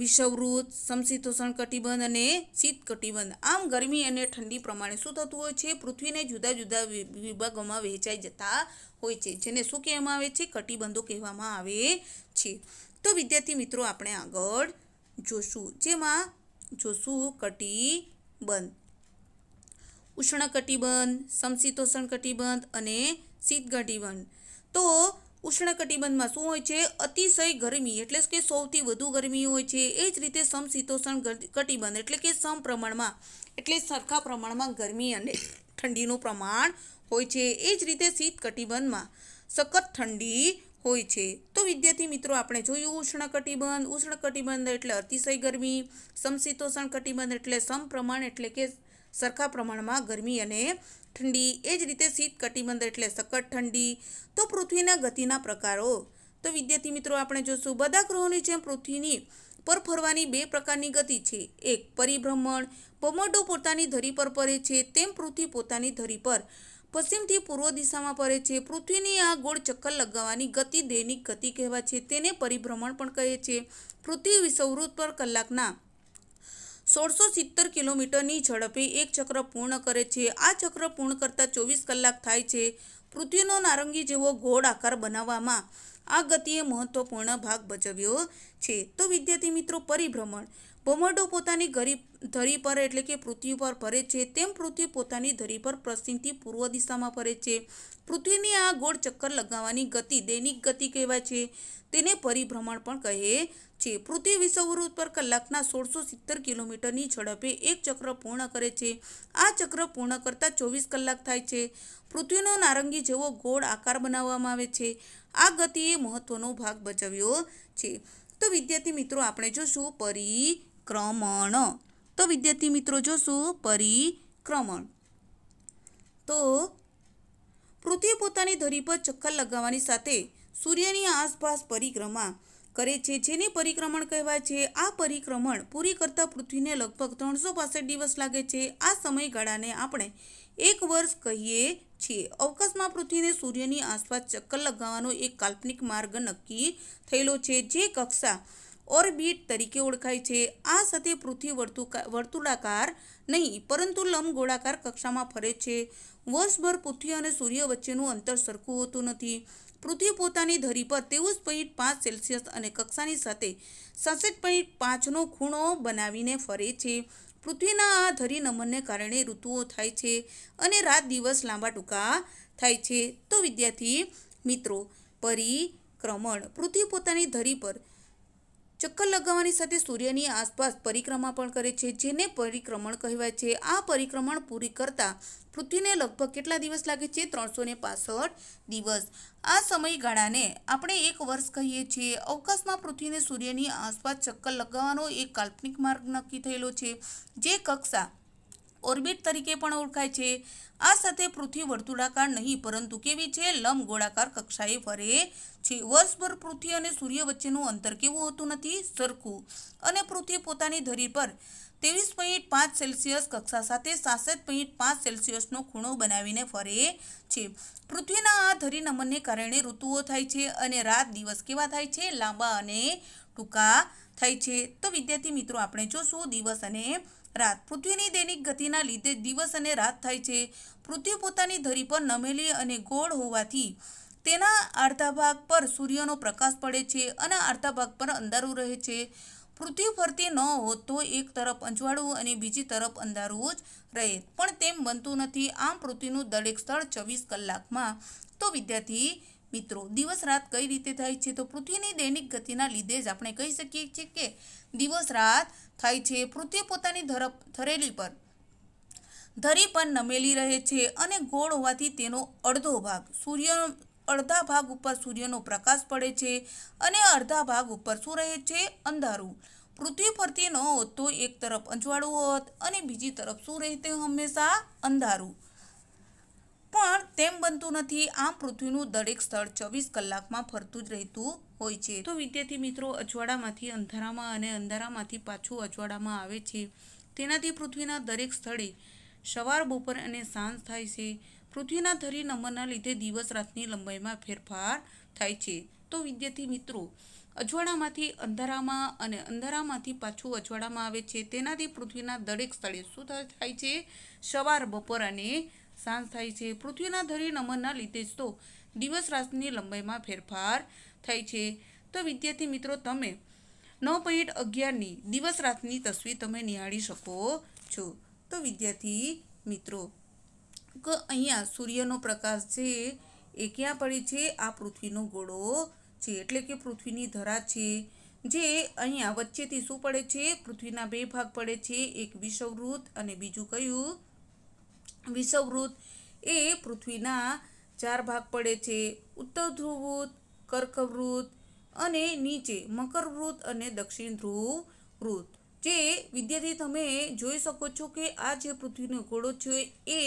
વિષવૃત સમશીતોષણ કટિબંધ અને શીત કટિબંધ આમ ગરમી અને ઠંડી પ્રમાણે શું થતું હોય છે પૃથ્વીને જુદા જુદા વિભાગોમાં વહેંચાઈ જતા હોય છે જેને શું કહેવામાં આવે છે કટિબંધો કહેવામાં આવે છે તો વિદ્યાર્થી મિત્રો આપણે આગળ જોશું જેમાં જોશું કટિબંધ ઉષ્ણ કટિબંધ સમશીતોષણ કટિબંધ અને શીત કટિબંધ તો ઉષ્ણ કટિબંધમાં શું હોય છે અતિશય ગરમી એટલે કે સૌથી વધુ ગરમી હોય છે એ જ રીતે સમશીતોષ્ણ કટિબંધ એટલે કે સમ પ્રમાણમાં એટલે સરખા પ્રમાણમાં ગરમી અને ઠંડીનું પ્રમાણ હોય છે એ જ રીતે શીત કટિબંધમાં સખત ઠંડી હોય છે તો વિદ્યાર્થી મિત્રો આપણે જોયું ઉષ્ણકટિબંધ કટિબંધ એટલે અતિશય ગરમી સમશીતોષ્ણ કટિબંધ એટલે સમપ્રમાણ એટલે કે સરખા પ્રમાણમાં ગરમી અને ઠંડી એ જ રીતે શીત કટિબંધ એટલે સખત ઠંડી તો પૃથ્વીના ગતિના પ્રકારો તો વિદ્યાર્થી મિત્રો આપણે જોશું બધા ગ્રહોની જેમ પૃથ્વીની પર ફરવાની બે પ્રકારની ગતિ છે એક પરિભ્રમણ ભમરડો પોતાની ધરી પર ફરે છે તેમ પૃથ્વી પોતાની ધરી પર પશ્ચિમથી પૂર્વ દિશામાં ફરે છે પૃથ્વીની આ ગોળ ચક્કર લગાવવાની ગતિ દૈનિક ગતિ કહેવાય છે તેને પરિભ્રમણ પણ કહે છે પૃથ્વી વિષવૃત પર કલાકના સોળસો સિત્તેર કિલોમીટરની ઝડપે એક ચક્ર પૂર્ણ કરે છે આ ચક્ર પૂર્ણ કરતાં ચોવીસ કલાક થાય છે પૃથ્વીનો નારંગી જેવો ગોળ આકાર બનાવવામાં આ ગતિએ મહત્વપૂર્ણ ભાગ ભજવ્યો છે તો વિદ્યાર્થી મિત્રો પરિભ્રમણ ભમરડો પોતાની ગરીબ ધરી પર એટલે કે પૃથ્વી પર ફરે છે તેમ પૃથ્વી પોતાની ધરી પર પશ્ચિમથી પૂર્વ દિશામાં ફરે છે પૃથ્વીની આ ગોળ ચક્કર લગાવવાની ગતિ દૈનિક ગતિ કહેવાય છે તેને પરિભ્રમણ પણ કહે છે પૃથ્વી વિષુવવૃત્ત પર કલાકના સોળસો સિત્તેર કિલોમીટરની ઝડપે એક ચક્ર પૂર્ણ કરે છે આ ચક્ર પૂર્ણ કરતાં ચોવીસ કલાક થાય છે પૃથ્વીનો નારંગી જેવો ગોળ આકાર બનાવવામાં આવે છે આ ગતિએ મહત્વનો ભાગ ભજવ્યો છે તો વિદ્યાર્થી મિત્રો આપણે જોશું પરિક્રમણ તો વિદ્યાર્થી મિત્રો જોશું પરિક્રમણ તો પૃથ્વી પોતાની ધરી પર ચક્કર લગાવવાની સાથે સૂર્યની આસપાસ પરિક્રમા કરે છે જેને પરિક્રમણ કહેવાય છે આ પરિક્રમણ પૂરી કરતાં પૃથ્વીને લગભગ ત્રણસો દિવસ લાગે છે આ સમયગાળાને આપણે એક વર્ષ કહીએ છીએ અવકાશમાં પૃથ્વીને સૂર્યની આસપાસ ચક્કર લગાવવાનો એક કાલ્પનિક માર્ગ નક્કી થયેલો છે જે કક્ષા ઓર્બિટ તરીકે ઓળખાય છે આ સાથે પૃથ્વી વર્તુળાકાર નહીં પરંતુ લંબગોળાકાર કક્ષામાં ફરે છે વર્ષભર પૃથ્વી અને સૂર્ય વચ્ચેનું અંતર સરખું હોતું નથી પૃથ્વી પોતાની ધરી પર તેવીસ પોઈન્ટ પાંચ સેલ્સિયસ અને કક્ષાની સાથે સાસઠ પોઈન્ટ પાંચનો ખૂણો બનાવીને ફરે છે પૃથ્વીના આ ધરી નમનને કારણે ઋતુઓ થાય છે અને રાત દિવસ લાંબા ટૂંકા થાય છે તો વિદ્યાર્થી મિત્રો પરિક્રમણ પૃથ્વી પોતાની ધરી પર ચક્કર લગાવવાની સાથે સૂર્યની આસપાસ પરિક્રમા પણ કરે છે જેને પરિક્રમણ કહેવાય છે આ પરિક્રમણ પૂરી કરતાં પૃથ્વીને લગભગ કેટલા દિવસ લાગે છે ત્રણસો પાસઠ દિવસ આ સમયગાળાને આપણે એક વર્ષ કહીએ છીએ અવકાશમાં પૃથ્વીને સૂર્યની આસપાસ ચક્કર લગાવવાનો એક કાલ્પનિક માર્ગ નક્કી થયેલો છે જે કક્ષા ઓર્બિટ તરીકે પણ ઓળખાય છે આ સાથે પૃથ્વી વર્તુળાકાર નહીં પરંતુ કેવી છે લંબ ગોળાકાર કક્ષાએ ફરે છે વર્ષભર પૃથ્વી અને સૂર્ય વચ્ચેનું અંતર કેવું હોતું નથી સરખું અને પૃથ્વી પોતાની ધરી પર ત્રેવીસ પોઈન્ટ પાંચ સેલ્સિયસ કક્ષા સાથે સાસઠ પોઈન્ટ પાંચ સેલ્સિયસનો ખૂણો બનાવીને ફરે છે પૃથ્વીના આ ધરીનમનને કારણે ઋતુઓ થાય છે અને રાત દિવસ કેવા થાય છે લાંબા અને ટૂંકા થાય છે તો વિદ્યાર્થી મિત્રો આપણે જોશું દિવસ અને રાત પૃથ્વીની દૈનિક ગતિના લીધે દિવસ અને રાત થાય છે પૃથ્વી પોતાની ધરી પર નમેલી અને ગોળ હોવાથી તેના અડધા ભાગ પર સૂર્યનો પ્રકાશ પડે છે અને અડધા ભાગ પર અંધારું રહે છે પૃથ્વી ફરતી ન હોત તો એક તરફ અંજવાળું અને બીજી તરફ અંધારું જ રહે પણ તેમ બનતું નથી આમ પૃથ્વીનું દરેક સ્થળ ચોવીસ કલાકમાં તો વિદ્યાર્થી મિત્રો દિવસ રાત કઈ રીતે થાય છે તો પૃથ્વીની દૈનિક ગતિના લીધે જ આપણે કહી શકીએ છીએ કે દિવસ રાત થાય છે પૃથ્વી પોતાની ધરપ ધરેલી પર ધરી પર નમેલી રહે છે અને ગોળ હોવાથી તેનો અડધો ભાગ સૂર્ય અડધા ભાગ ઉપર સૂર્યનો પ્રકાશ પડે છે અને અડધા ભાગ ઉપર શું રહે છે અંધારું પૃથ્વી ફરતી ન હોત તો એક તરફ અજવાળું હોત અને બીજી તરફ શું રહેતું હંમેશા અંધારું પણ તેમ બનતું નથી આમ પૃથ્વીનું દરેક સ્થળ ચોવીસ કલાકમાં ફરતું જ રહેતું હોય છે તો વિદ્યાર્થી મિત્રો અજવાડામાંથી અંધારામાં અને અંધારામાંથી પાછું અજવાડામાં આવે છે તેનાથી પૃથ્વીના દરેક સ્થળે સવાર બપોર અને સાંજ થાય છે પૃથ્વીના ધરી નંબરના લીધે દિવસ રાતની લંબાઈમાં ફેરફાર થાય છે તો વિદ્યાર્થી મિત્રો અજવાળામાંથી અંધારામાં અને અંધારામાંથી પાછું અજવાળામાં આવે છે તેનાથી પૃથ્વીના દરેક સ્થળે શું થાય છે સવાર બપોર અને સાંજ થાય છે પૃથ્વીના ધરી નંબરના લીધે જ તો દિવસ રાતની લંબાઈમાં ફેરફાર થાય છે તો વિદ્યાર્થી મિત્રો તમે નવ પોઈન્ટ અગિયારની દિવસ રાતની તસવીર તમે નિહાળી શકો છો તો વિદ્યાર્થી મિત્રો અહીંયા સૂર્યનો પ્રકાશ છે એ ક્યાં પડે છે આ પૃથ્વીનો ગોળો છે એટલે કે પૃથ્વીની ધરા છે જે અહીંયા વચ્ચેથી શું પડે છે પૃથ્વીના બે ભાગ પડે છે એક વિષવવૃત અને બીજું કયું વિષવવૃત એ પૃથ્વીના ચાર ભાગ પડે છે ઉત્તર ધ્રુવવૃત કર્કવૃત અને નીચે મકરવૃત અને દક્ષિણ ધ્રુવ વૃત જે વિદ્યાર્થી તમે જોઈ શકો છો કે આ જે પૃથ્વીનો ગોળો છે એ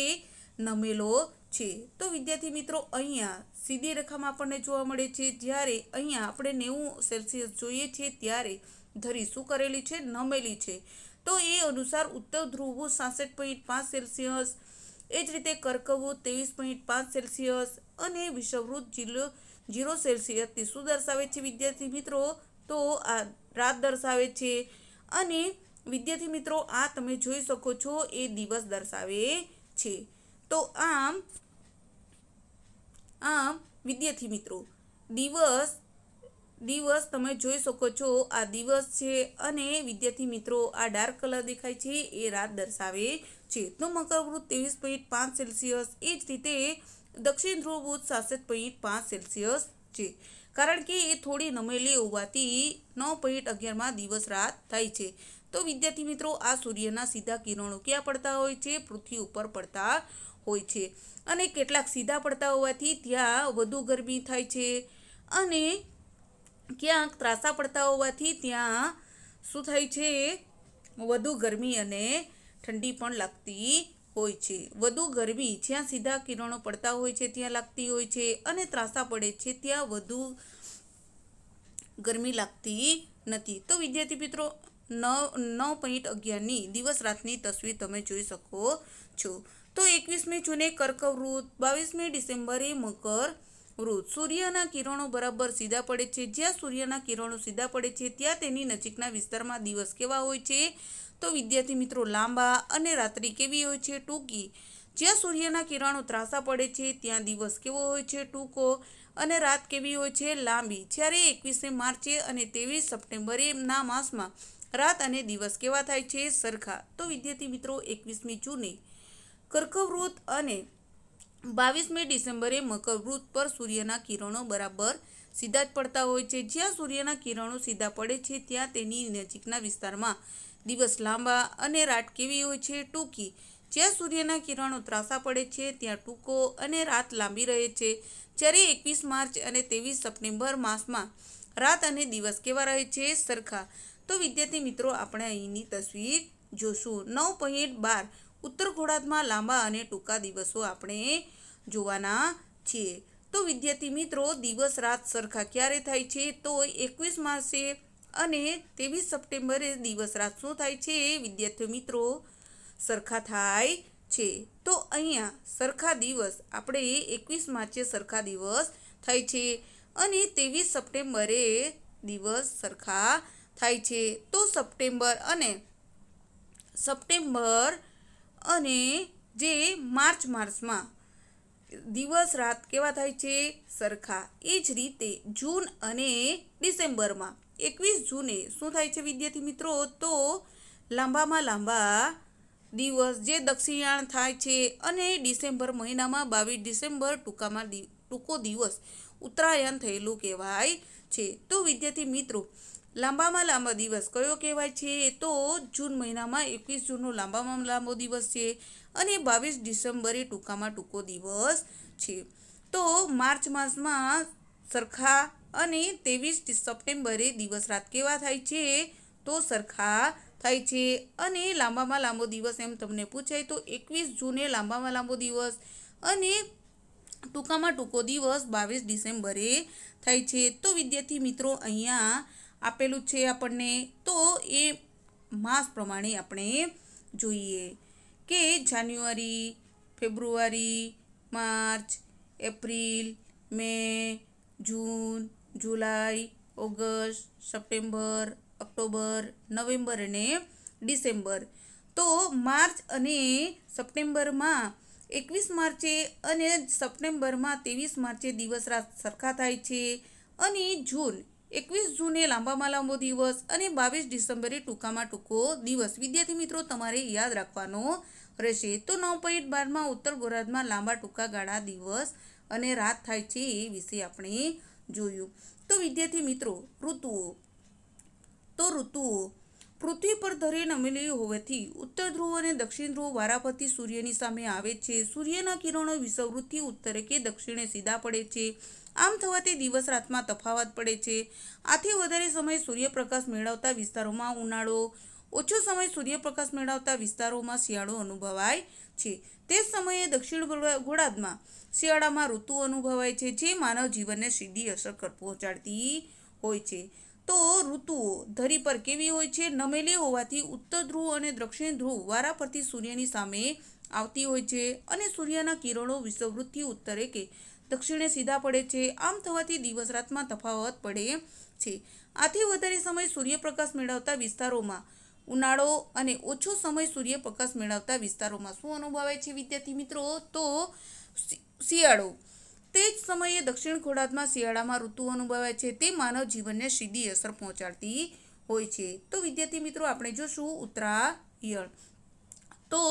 નમેલો છે તો વિદ્યાર્થી મિત્રો અહીંયા સીધી રેખામાં આપણને જોવા મળે છે જ્યારે અહીંયા આપણે નેવું સેલ્સિયસ જોઈએ છીએ ત્યારે ધરી શું કરેલી છે નમેલી છે તો એ અનુસાર ઉત્તર ધ્રુવો સાસઠ પોઈન્ટ પાંચ સેલ્સિયસ એ જ રીતે કર્કવો ત્રેવીસ પોઈન્ટ પાંચ સેલ્સિયસ અને વિષવૃત જીલો જીરો સેલ્સિયસથી શું દર્શાવે છે વિદ્યાર્થી મિત્રો તો આ રાત દર્શાવે છે અને વિદ્યાર્થી મિત્રો આ તમે જોઈ શકો છો એ દિવસ દર્શાવે છે તો આમ આમ વિદ્યાર્થી મિત્રો દિવસ દિવસ તમે જોઈ શકો છો આ દિવસ છે અને વિદ્યાર્થી મિત્રો આ ડાર્ક કલર દેખાય છે એ રાત દર્શાવે છે તો મકરવૃત ત્રેવીસ પોઈન્ટ પાંચ સેલ્સિયસ એ જ રીતે દક્ષિણ ધ્રુવવૃત સાસઠ પોઈન્ટ પાંચ સેલ્સિયસ છે કારણ કે એ થોડી નમેલી હોવાથી નવ પોઈન્ટ અગિયારમાં દિવસ રાત થાય છે તો વિદ્યાર્થી મિત્રો આ સૂર્યના સીધા કિરણો ક્યાં પડતા હોય છે પૃથ્વી ઉપર પડતા હોય છે અને કેટલાક સીધા પડતા હોવાથી ત્યાં વધુ ગરમી થાય છે અને ક્યાંક ત્રાસા પડતા હોવાથી ત્યાં શું થાય છે વધુ ગરમી અને ઠંડી પણ લાગતી હોય છે વધુ ગરમી જ્યાં સીધા કિરણો પડતા હોય છે ત્યાં લાગતી હોય છે અને ત્રાસા પડે છે ત્યાં વધુ ગરમી લાગતી નથી તો વિદ્યાર્થી મિત્રો નવ નવ પોઈન્ટ અગિયારની દિવસ રાતની તસવીર તમે જોઈ શકો છો તો એકવીસમી જૂને કર્કવ વૃત બાવીસમી ડિસેમ્બરે મકર વૃત સૂર્યના કિરણો બરાબર સીધા પડે છે જ્યાં સૂર્યના કિરણો સીધા પડે છે ત્યાં તેની નજીકના વિસ્તારમાં દિવસ કેવા હોય છે તો વિદ્યાર્થી મિત્રો લાંબા અને રાત્રિ કેવી હોય છે ટૂંકી જ્યાં સૂર્યના કિરણો ત્રાસા પડે છે ત્યાં દિવસ કેવો હોય છે ટૂંકો અને રાત કેવી હોય છે લાંબી જ્યારે એકવીસે માર્ચે અને ત્રેવીસ સપ્ટેમ્બરેના માસમાં રાત અને દિવસ કેવા થાય છે સરખા તો વિદ્યાર્થી મિત્રો એકવીસમી જૂને કર્કવૃત અને બાવીસમી ડિસેમ્બરે મકરવૃત પર સૂર્યના કિરણો બરાબર સીધા જ પડતા હોય છે જ્યાં સૂર્યના કિરણો સીધા પડે છે ત્યાં તેની નજીકના વિસ્તારમાં દિવસ લાંબા અને રાત કેવી હોય છે ટૂંકી જ્યાં સૂર્યના કિરણો ત્રાસા પડે છે ત્યાં ટૂંકો અને રાત લાંબી રહે છે જ્યારે એકવીસ માર્ચ અને ત્રેવીસ સપ્ટેમ્બર માસમાં રાત અને દિવસ કેવા રહે છે સરખા તો વિદ્યાર્થી મિત્રો આપણે અહીંની તસવીર જોશું નવ પોઈન્ટ બાર ઉત્તર ગોળાર્ધમાં લાંબા અને ટૂંકા દિવસો આપણે જોવાના છીએ તો વિદ્યાર્થી મિત્રો દિવસ રાત સરખા ક્યારે થાય છે તો એકવીસ માર્ચે અને ત્રેવીસ સપ્ટેમ્બરે દિવસ રાત શું થાય છે વિદ્યાર્થી મિત્રો સરખા થાય છે તો અહીંયા સરખા દિવસ આપણે એકવીસ માર્ચે સરખા દિવસ થાય છે અને ત્રેવીસ સપ્ટેમ્બરે દિવસ સરખા થાય છે તો સપ્ટેમ્બર અને સપ્ટેમ્બર અને જે માર્ચ માર્ચમાં દિવસ રાત કેવા થાય છે સરખા એ જ રીતે જૂન અને ડિસેમ્બરમાં એકવીસ જૂને શું થાય છે વિદ્યાર્થી મિત્રો તો લાંબામાં લાંબા દિવસ જે દક્ષિણાયણ થાય છે અને ડિસેમ્બર મહિનામાં બાવીસ ડિસેમ્બર ટૂંકામાં ટૂંકો દિવસ ઉત્તરાયણ થયેલું કહેવાય છે તો વિદ્યાર્થી મિત્રો લાંબામાં લાંબા દિવસ કયો કહેવાય છે તો જૂન મહિનામાં એકવીસ જૂનનો લાંબામાં લાંબો દિવસ છે અને બાવીસ ડિસેમ્બરે ટૂંકામાં ટૂંકો દિવસ છે તો માર્ચ માસમાં સરખા અને ત્રેવીસ સપ્ટેમ્બરે દિવસ રાત કેવા થાય છે તો સરખા થાય છે અને લાંબામાં લાંબો દિવસ એમ તમને પૂછાય તો એકવીસ જૂને લાંબામાં લાંબો દિવસ અને ટૂંકામાં ટૂંકો દિવસ બાવીસ ડિસેમ્બરે થાય છે તો વિદ્યાર્થી મિત્રો અહીંયા આપેલું છે આપણને તો એ માસ પ્રમાણે આપણે જોઈએ કે January February March April May June July August September October November અને ડિસેમ્બર તો માર્ચ અને સપ્ટેમ્બરમાં એકવીસ માર્ચે અને સપ્ટેમ્બરમાં ત્રેવીસ માર્ચે દિવસ રાત સરખા થાય છે અને જૂન એકવીસ જૂને લાંબામાં લાંબો દિવસ અને બાવીસ ડિસેમ્બરે ટૂંકામાં ટૂંકો દિવસ વિદ્યાર્થી મિત્રો તમારે યાદ રાખવાનો રહેશે તો નવ પોઈન્ટ બારમાં ઉત્તર ગોરાર્ધમાં લાંબા ટૂંકા ગાળા દિવસ અને રાત થાય છે એ વિશે આપણે જોયું તો વિદ્યાર્થી મિત્રો ઋતુઓ તો ઋતુઓ પૃથ્વી પર ધરી નમેલી હોવાથી ઉત્તર ધ્રુવ અને દક્ષિણ ધ્રુવ વારાફરતી સૂર્યની સામે આવે છે સૂર્યના કિરણો વિષવૃત્તિ ઉત્તરે કે દક્ષિણે સીધા પડે છે આમ થવાથી દિવસ રાતમાં તફાવત પડે છે આથી વધારે સમય સૂર્યપ્રકાશ મેળવતા વિસ્તારોમાં ઉનાળો ઓછો સમય સૂર્યપ્રકાશ મેળવતા વિસ્તારોમાં શિયાળો અનુભવાય છે તે સમયે દક્ષિણ ગોળાર્ધમાં શિયાળામાં ઋતુ અનુભવાય છે જે માનવ જીવનને સીધી અસર પહોંચાડતી હોય છે તો ઋતુઓ ધરી પર કેવી હોય છે નમેલી હોવાથી ઉત્તર ધ્રુવ અને દક્ષિણ ધ્રુવ વારા પરથી સૂર્યની સામે આવતી હોય છે અને સૂર્યના કિરણો વિષુવવૃત્તથી ઉત્તરે કે દક્ષિણે સીધા પડે છે આમ થવાથી દિવસ રાતમાં તફાવત પડે છે આથી વધારે સમય સૂર્યપ્રકાશ મેળવતા વિસ્તારોમાં ઉનાળો અને ઓછો સમય સૂર્યપ્રકાશ મેળવતા વિસ્તારોમાં શું અનુભવાય છે વિદ્યાર્થી મિત્રો તો શિયાળો તે જ સમયે દક્ષિણ ખોડાતમાં શિયાળામાં ઋતુ અનુભવાય છે તે માનવ જીવનને સીધી અસર પહોંચાડતી હોય છે તો વિદ્યાર્થી મિત્રો આપણે જોશું ઉત્તરાયણ તો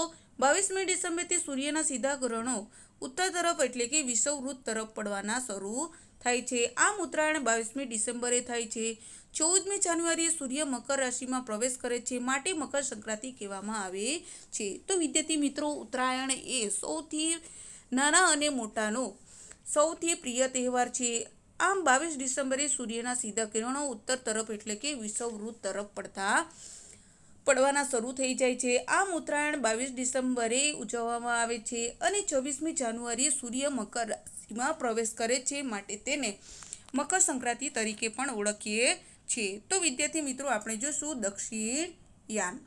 બાવીસમી ડિસેમ્બરથી સૂર્યના સીધા ગ્રહણો ઉત્તર તરફ એટલે કે વિષવવૃત્ત તરફ પડવાના શરૂ થાય છે આમ ઉત્તરાયણ બાવીસમી ડિસેમ્બરે થાય છે ચૌદમી જાન્યુઆરીએ સૂર્ય મકર રાશિમાં પ્રવેશ કરે છે માટે મકર સંક્રાંતિ કહેવામાં આવે છે તો વિદ્યાર્થી મિત્રો ઉત્તરાયણ એ સૌથી નાના અને મોટાનો સૌથી પ્રિય તહેવાર છે આમ બાવીસ ડિસેમ્બરે સૂર્યના સીધા કિરણો ઉત્તર તરફ એટલે કે વિષવવૃત્ત તરફ પડતા પડવાના શરૂ થઈ જાય છે આમ ઉત્તરાયણ બાવીસ ડિસેમ્બરે ઉજવવામાં આવે છે અને છવ્વીસમી જાન્યુઆરીએ સૂર્ય મકર રાશિમાં પ્રવેશ કરે છે માટે તેને મકર સંક્રાંતિ તરીકે પણ ઓળખીએ છીએ તો વિદ્યાર્થી મિત્રો આપણે જોશું દક્ષિણ યાન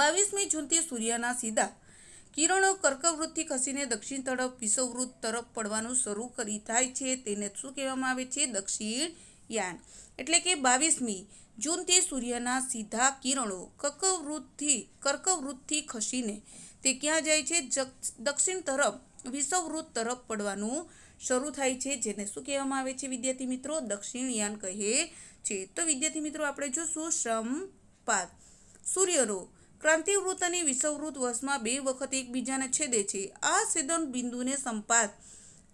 બાવીસમી જૂનથી સૂર્યના સીધા કિરણો કર્કવૃત્તથી ખસીને દક્ષિણ તરફ વિષવવૃત્ત તરફ પડવાનું શરૂ કરી થાય છે તેને શું કહેવામાં આવે છે દક્ષિણ યાન એટલે કે બાવીસમી જૂનથી સૂર્યના સીધા કિરણો કકવૃત્તથી કર્કવૃતથી ખસીને તે ક્યાં જાય છે દક્ષિણ તરફ વિષવવૃત્ત તરફ પડવાનું શરૂ થાય છે જેને શું કહેવામાં આવે છે વિદ્યાર્થી મિત્રો દક્ષિણયાન કહે છે તો વિદ્યાર્થી મિત્રો આપણે જોશું સમપાત સૂર્યનો ક્રાંતિવૃત્ત અને વિષવવૃત્ત વર્ષમાં બે વખત એકબીજાને છેદે છે આ સેદન બિંદુને સંપાત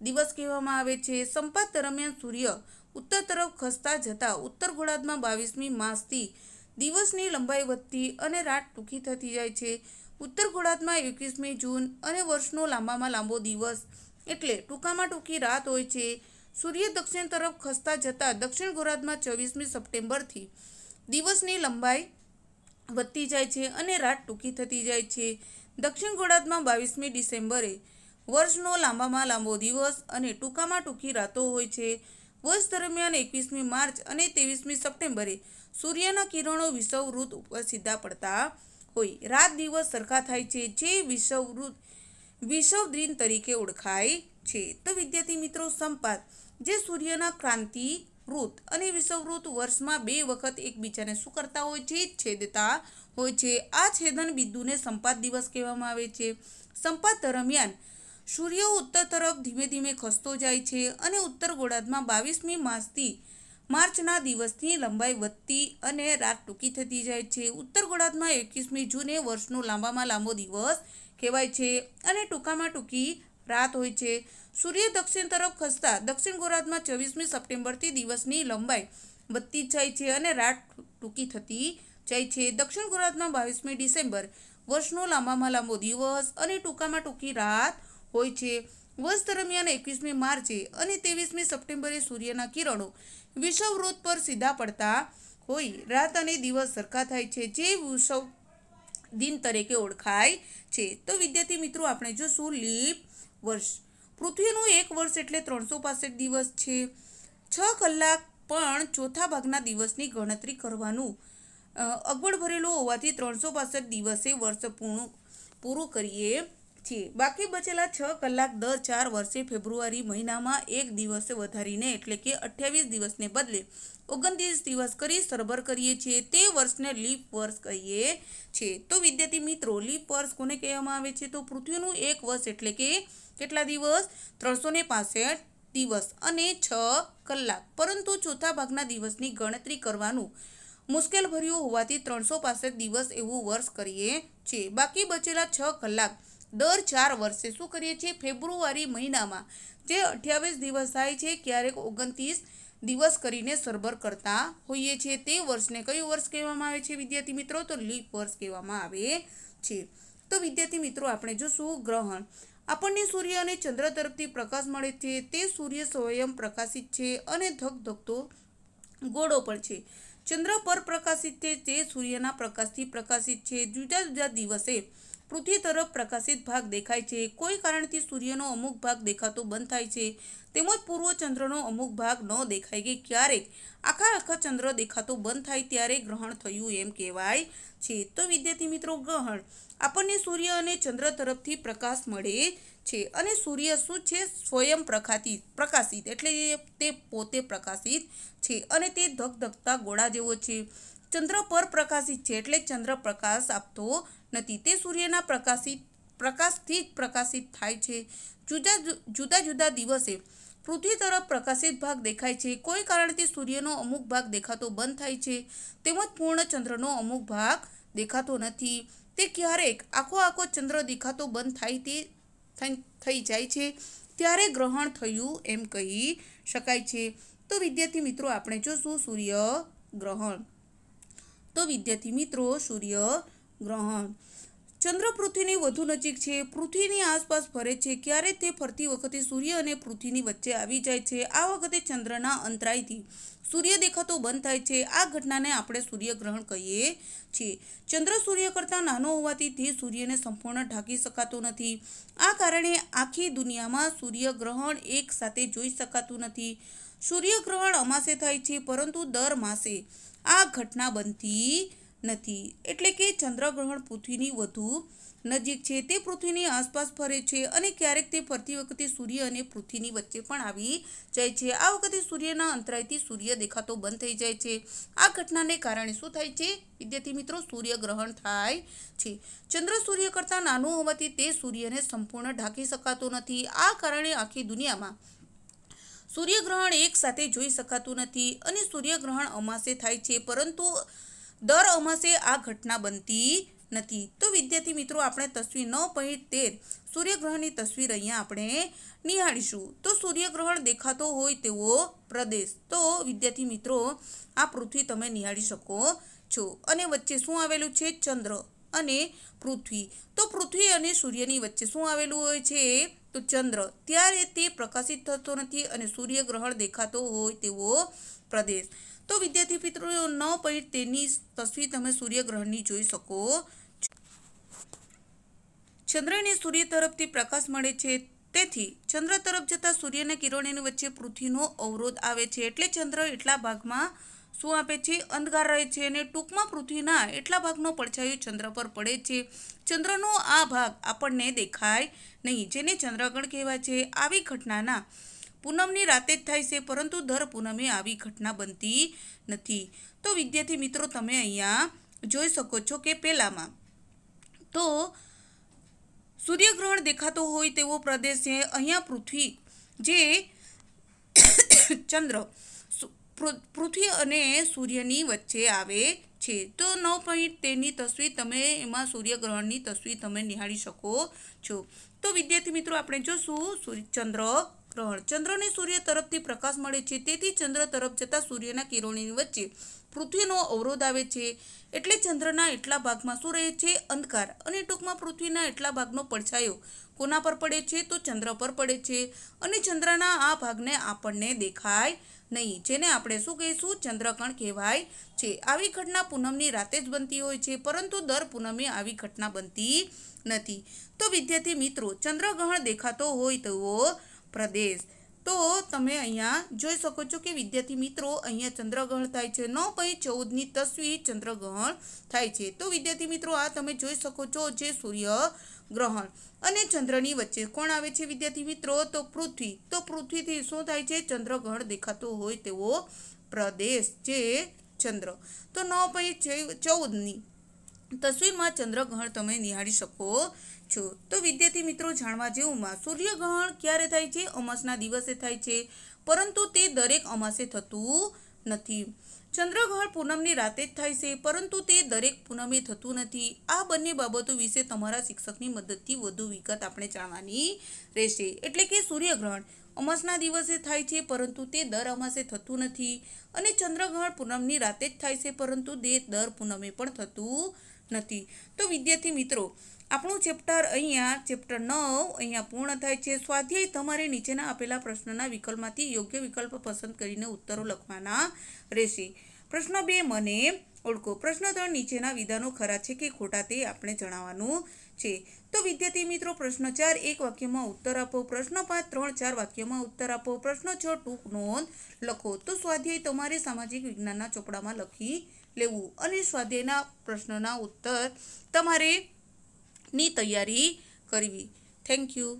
દિવસ કહેવામાં આવે છે સંપાત દરમિયાન સૂર્ય ઉત્તર તરફ ખસતા જતા ઉત્તર ગોળાર્ધમાં બાવીસમી માસથી દિવસની લંબાઈ વધતી અને રાત ટૂંકી થતી જાય છે ઉત્તર ગોળાર્ધમાં એકવીસમી જૂન અને વર્ષનો લાંબામાં લાંબો દિવસ એટલે ટૂંકામાં ટૂંકી રાત હોય છે સૂર્ય દક્ષિણ તરફ ખસતા જતાં દક્ષિણ ગોરાર્ધમાં ચોવીસમી સપ્ટેમ્બરથી દિવસની લંબાઈ વધતી જાય છે અને રાત ટૂંકી થતી જાય છે દક્ષિણ ગોળાર્ધમાં બાવીસમી ડિસેમ્બરે વર્ષનો લાંબામાં લાંબો દિવસ અને ટૂંકામાં ટૂંકી રાતો હોય છે વર્ષ દરમિયાન એકવીસમી માર્ચ અને ત્રેવીસમી સપ્ટેમ્બરે સૂર્યના કિરણો વિષવવૃત ઉપર સીધા પડતા હોય રાત દિવસ સરખા થાય છે જે વિષવવૃત વિષવ દિન તરીકે ઓળખાય છે તો વિદ્યાર્થી મિત્રો સંપાત જે સૂર્યના ક્રાંતિ વૃત અને વિષવવૃત વર્ષમાં બે વખત એકબીજાને શું કરતા હોય છે છેદતા હોય છે આ છેદન બિંદુને સંપાત દિવસ કહેવામાં આવે છે સંપાત દરમિયાન સૂર્ય ઉત્તર તરફ ધીમે ધીમે ખસતો જાય છે અને ઉત્તર ગોળાર્ધમાં બાવીસમી માસથી માર્ચના દિવસની લંબાઈ વધતી અને રાત ટૂંકી થતી જાય છે ઉત્તર ગોળાર્ધમાં એકવીસમી જૂને વર્ષનો લાંબામાં લાંબો દિવસ કહેવાય છે અને ટૂંકામાં ટૂંકી રાત હોય છે સૂર્ય દક્ષિણ તરફ ખસતા દક્ષિણ ગોળાર્ધમાં છવ્વીસમી સપ્ટેમ્બરથી દિવસની લંબાઈ વધતી જાય છે અને રાત ટૂંકી થતી જાય છે દક્ષિણ ગોળાર્ધમાં બાવીસમી ડિસેમ્બર વર્ષનો લાંબામાં લાંબો દિવસ અને ટૂંકામાં ટૂંકી રાત હોય છે વર્ષ દરમિયાન એકવીસમી માર્ચે અને ત્રેવીસમી સપ્ટેમ્બરે સૂર્યના કિરણો વિષવવૃત પર સીધા પડતા હોય રાત અને દિવસ સરખા થાય છે જે વૃષવ દિન તરીકે ઓળખાય છે તો વિદ્યાર્થી મિત્રો આપણે જોશું લીપ વર્ષ પૃથ્વીનું એક વર્ષ એટલે ત્રણસો પાસઠ દિવસ છે છ કલાક પણ ચોથા ભાગના દિવસની ગણતરી કરવાનું અગવડ ભરેલું હોવાથી ત્રણસો પાસઠ દિવસે વર્ષ પૂર્ણ પૂરું કરીએ છીએ બાકી બચેલા છ કલાક દર ચાર વર્ષે ફેબ્રુઆરી મહિનામાં એક દિવસે વધારીને એટલે કે અઠ્યાવીસ દિવસને બદલે ઓગણત્રીસ દિવસ કરી સરભર કરીએ છીએ તે વર્ષને લીપ વર્ષ કહીએ છીએ તો વિદ્યાર્થી મિત્રો લીપ વર્ષ કોને કહેવામાં આવે છે તો પૃથ્વીનું એક વર્ષ એટલે કે કેટલા દિવસ ત્રણસો ને દિવસ અને છ કલાક પરંતુ ચોથા ભાગના દિવસની ગણતરી કરવાનું મુશ્કેલ ભર્યું હોવાથી ત્રણસો દિવસ એવું વર્ષ કરીએ છીએ બાકી બચેલા છ કલાક દર ચાર વર્ષે શું કરીએ છીએ ફેબ્રુઆરી મહિનામાં જે અઠ્યાવીસ દિવસ થાય છે ક્યારેક ઓગણત્રીસ દિવસ કરીને સરભર કરતા હોઈએ છીએ તે વર્ષને કયું વર્ષ કહેવામાં આવે છે વિદ્યાર્થી મિત્રો તો લીપ વર્ષ કહેવામાં આવે છે તો વિદ્યાર્થી મિત્રો આપણે જોશું ગ્રહણ આપણને સૂર્ય અને ચંદ્ર તરફથી પ્રકાશ મળે છે તે સૂર્ય સ્વયં પ્રકાશિત છે અને ધકધકતો ગોળો પણ છે ચંદ્ર પર પ્રકાશિત છે તે સૂર્યના પ્રકાશથી પ્રકાશિત છે જુદા જુદા દિવસે પૃથ્વી તરફ પ્રકાશિત ભાગ દેખાય છે કોઈ કારણથી સૂર્યનો અમુક ભાગ દેખાતો બંધ થાય છે તેમજ પૂર્વ ચંદ્રનો અમુક ભાગ ન દેખાય કે ક્યારેક આખા આખા ચંદ્ર દેખાતો બંધ થાય ત્યારે ગ્રહણ થયું એમ કહેવાય છે તો વિદ્યાર્થી મિત્રો ગ્રહણ આપણને સૂર્ય અને ચંદ્ર તરફથી પ્રકાશ મળે છે અને સૂર્ય શું છે સ્વયં પ્રકાશિત પ્રકાશિત એટલે તે પોતે પ્રકાશિત છે અને તે ધગધગતા ગોળા જેવો છે ચંદ્ર પર પ્રકાશિત છે એટલે ચંદ્ર પ્રકાશ આપતો નથી તે સૂર્યના પ્રકાશિત પ્રકાશથી જ પ્રકાશિત થાય છે જુદા જુદા જુદા દિવસે પૃથ્વી તરફ પ્રકાશિત ભાગ દેખાય છે કોઈ કારણથી સૂર્યનો અમુક ભાગ દેખાતો બંધ થાય છે તેમજ પૂર્ણ ચંદ્રનો અમુક ભાગ દેખાતો નથી તે ક્યારેક આખો આખો ચંદ્ર દેખાતો બંધ થાય તે થઈ જાય છે ત્યારે ગ્રહણ થયું એમ કહી શકાય છે તો વિદ્યાર્થી મિત્રો આપણે જોશું સૂર્ય ગ્રહણ તો વિદ્યાર્થી મિત્રો સૂર્ય ગ્રહણ ચંદ્ર પૃથ્વીની વધુ નજીક છે પૃથ્વીની આસપાસ ફરે છે ક્યારે તે ફરતી વખતે સૂર્ય અને પૃથ્વીની વચ્ચે આવી જાય છે આ વખતે ચંદ્રના અંતરાયથી સૂર્ય દેખાતો બંધ થાય છે આ ઘટનાને આપણે સૂર્યગ્રહણ કહીએ છીએ ચંદ્ર સૂર્ય કરતાં નાનો હોવાથી તે સૂર્યને સંપૂર્ણ ઢાંકી શકાતો નથી આ કારણે આખી દુનિયામાં સૂર્યગ્રહણ એક સાથે જોઈ શકાતું નથી સૂર્યગ્રહણ અમાસે થાય છે પરંતુ દર માસે આ ઘટના બનતી નથી એટલે કે ચંદ્રગ્રહણ પૃથ્વીની વધુ નજીક છે તે પૃથ્વીની આસપાસ ફરે છે અને ક્યારેક તે ફરતી વખતે સૂર્ય અને પૃથ્વીની વચ્ચે પણ આવી જાય છે આ વખતે સૂર્યના અંતરાયથી સૂર્ય દેખાતો બંધ થઈ જાય છે આ ઘટનાને કારણે શું થાય છે વિદ્યાર્થી મિત્રો સૂર્યગ્રહણ થાય છે ચંદ્ર સૂર્ય કરતાં નાનું હોવાથી તે સૂર્યને સંપૂર્ણ ઢાંકી શકાતો નથી આ કારણે આખી દુનિયામાં સૂર્યગ્રહણ એક સાથે જોઈ શકાતું નથી અને સૂર્યગ્રહણ અમાસે થાય છે પરંતુ દર અમાસે આ ઘટના બનતી નથી તો વિદ્યાર્થી મિત્રો આપણે તસવીર નવ પોઈન્ટ તેર સૂર્યગ્રહણની તસવીર અહીંયા આપણે નિહાળીશું તો સૂર્યગ્રહણ દેખાતો હોય તેવો પ્રદેશ તો વિદ્યાર્થી મિત્રો આ પૃથ્વી તમે નિહાળી શકો છો અને વચ્ચે શું આવેલું છે ચંદ્ર અને પૃથ્વી તો પૃથ્વી અને સૂર્યની વચ્ચે શું આવેલું હોય છે તો ચંદ્ર ત્યારે તે પ્રકાશિત થતો નથી અને સૂર્યગ્રહણ દેખાતો હોય તેવો પ્રદેશ તો વિદ્યાર્થી મિત્રો ન પડી તેની તસવીર તમે સૂર્યગ્રહણની જોઈ શકો ચંદ્રને સૂર્ય તરફથી પ્રકાશ મળે છે તેથી ચંદ્ર તરફ જતા સૂર્યના કિરણોની વચ્ચે પૃથ્વીનો અવરોધ આવે છે એટલે ચંદ્ર એટલા ભાગમાં શું આપે છે અંધકાર રહે છે અને ટૂંકમાં પૃથ્વીના એટલા ભાગનો પડછાયો ચંદ્ર પર પડે છે ચંદ્રનો આ ભાગ આપણને દેખાય નહીં જેને ચંદ્રગ્રહણ કહેવાય છે આવી ઘટનાના પૂનમની રાતે જ થાય છે પરંતુ દર પૂનમે આવી ઘટના બનતી નથી તો વિદ્યાર્થી મિત્રો તમે અહીંયા જોઈ શકો છો કે પહેલામાં તો સૂર્યગ્રહણ દેખાતો હોય તેવો પ્રદેશ છે અહીંયા પૃથ્વી જે ચંદ્ર પૃથ્વી અને સૂર્યની વચ્ચે આવે છે તો નવ પોઈન્ટ તેરની તસવીર તમે એમાં સૂર્યગ્રહણની તસવીર તમે નિહાળી શકો છો તો વિદ્યાર્થી મિત્રો આપણે જોશું ચંદ્ર ગ્રહણ ચંદ્રને સૂર્ય તરફથી પ્રકાશ મળે છે તેથી ચંદ્ર તરફ જતાં સૂર્યના કિરણોની વચ્ચે પૃથ્વીનો અવરોધ આવે છે એટલે ચંદ્રના એટલા ભાગમાં શું રહે છે અંધકાર અને ટૂંકમાં પૃથ્વીના એટલા ભાગનો પડછાયો કોના પર પડે છે તો ચંદ્ર પર પડે છે અને ચંદ્રના આ ભાગને આપણને દેખાય નહીં જેને આપણે શું કહીશું ચંદ્રકણ કહેવાય છે આવી ઘટના પૂનમની રાતે જ બનતી હોય છે પરંતુ દર પૂનમે આવી ઘટના બનતી નથી તો વિદ્યાર્થી મિત્રો ચંદ્રગ્રહણ દેખાતો હોય તેવો પ્રદેશ તો તમે અહીંયા જોઈ શકો છો કે વિદ્યાર્થી મિત્રો અહીંયા ચંદ્રગ્રહણ થાય છે નવ પૈ ચૌદની તસવીર ચંદ્રગ્રહણ થાય છે તો વિદ્યાર્થી મિત્રો આ તમે જોઈ શકો છો જે સૂર્ય ગ્રહણ અને ચંદ્રની વચ્ચે કોણ આવે છે વિદ્યાર્થી મિત્રો તો પૃથ્વી તો પૃથ્વીથી શું થાય છે ચંદ્રગ્રહણ દેખાતો હોય તેવો પ્રદેશ છે ચંદ્ર તો નવ પોઈન્ટ ચૌદની તસવીરમાં ચંદ્રગ્રહણ તમે નિહાળી શકો છો તો વિદ્યાર્થી મિત્રો જાણવા જેવુંમાં સૂર્યગ્રહણ ક્યારે થાય છે અમાસના દિવસે થાય છે પરંતુ તે દરેક અમાસે થતું નથી ચંદ્રગ્રહણ પૂનમની રાતે જ થાય છે પરંતુ તે દરેક પૂનમે થતું નથી આ બંને બાબતો વિશે તમારા શિક્ષકની મદદથી વધુ વિગત આપણે જાણવાની રહેશે એટલે કે સૂર્યગ્રહણ અમાસના દિવસે થાય છે પરંતુ તે દર અમાસે થતું નથી અને ચંદ્રગ્રહણ પૂનમની રાતે જ થાય છે પરંતુ તે દર પૂનમે પણ થતું નથી તો વિદ્યાર્થી મિત્રો આપણું ચેપ્ટર અહીંયા ચેપ્ટર નવ અહીંયા પૂર્ણ થાય છે સ્વાધ્યાય તમારે નીચેના આપેલા પ્રશ્નના વિકલ્પમાંથી યોગ્ય વિકલ્પ પસંદ કરીને ઉત્તરો લખવાના રહેશે પ્રશ્ન બે મને ઓળખો પ્રશ્ન ત્રણ નીચેના વિધાનો ખરા છે કે ખોટા તે આપણે જણાવવાનું છે તો વિદ્યાર્થી મિત્રો પ્રશ્ન ચાર એક વાક્યમાં ઉત્તર આપો પ્રશ્ન પાંચ ત્રણ ચાર વાક્યમાં ઉત્તર આપો પ્રશ્ન છ ટૂંક નોંધ લખો તો સ્વાધ્યાય તમારે સામાજિક વિજ્ઞાનના ચોપડામાં લખી લેવું અને સ્વાધ્યાયના પ્રશ્નના ઉત્તર તમારે ની તૈયારી કરવી થેન્ક યુ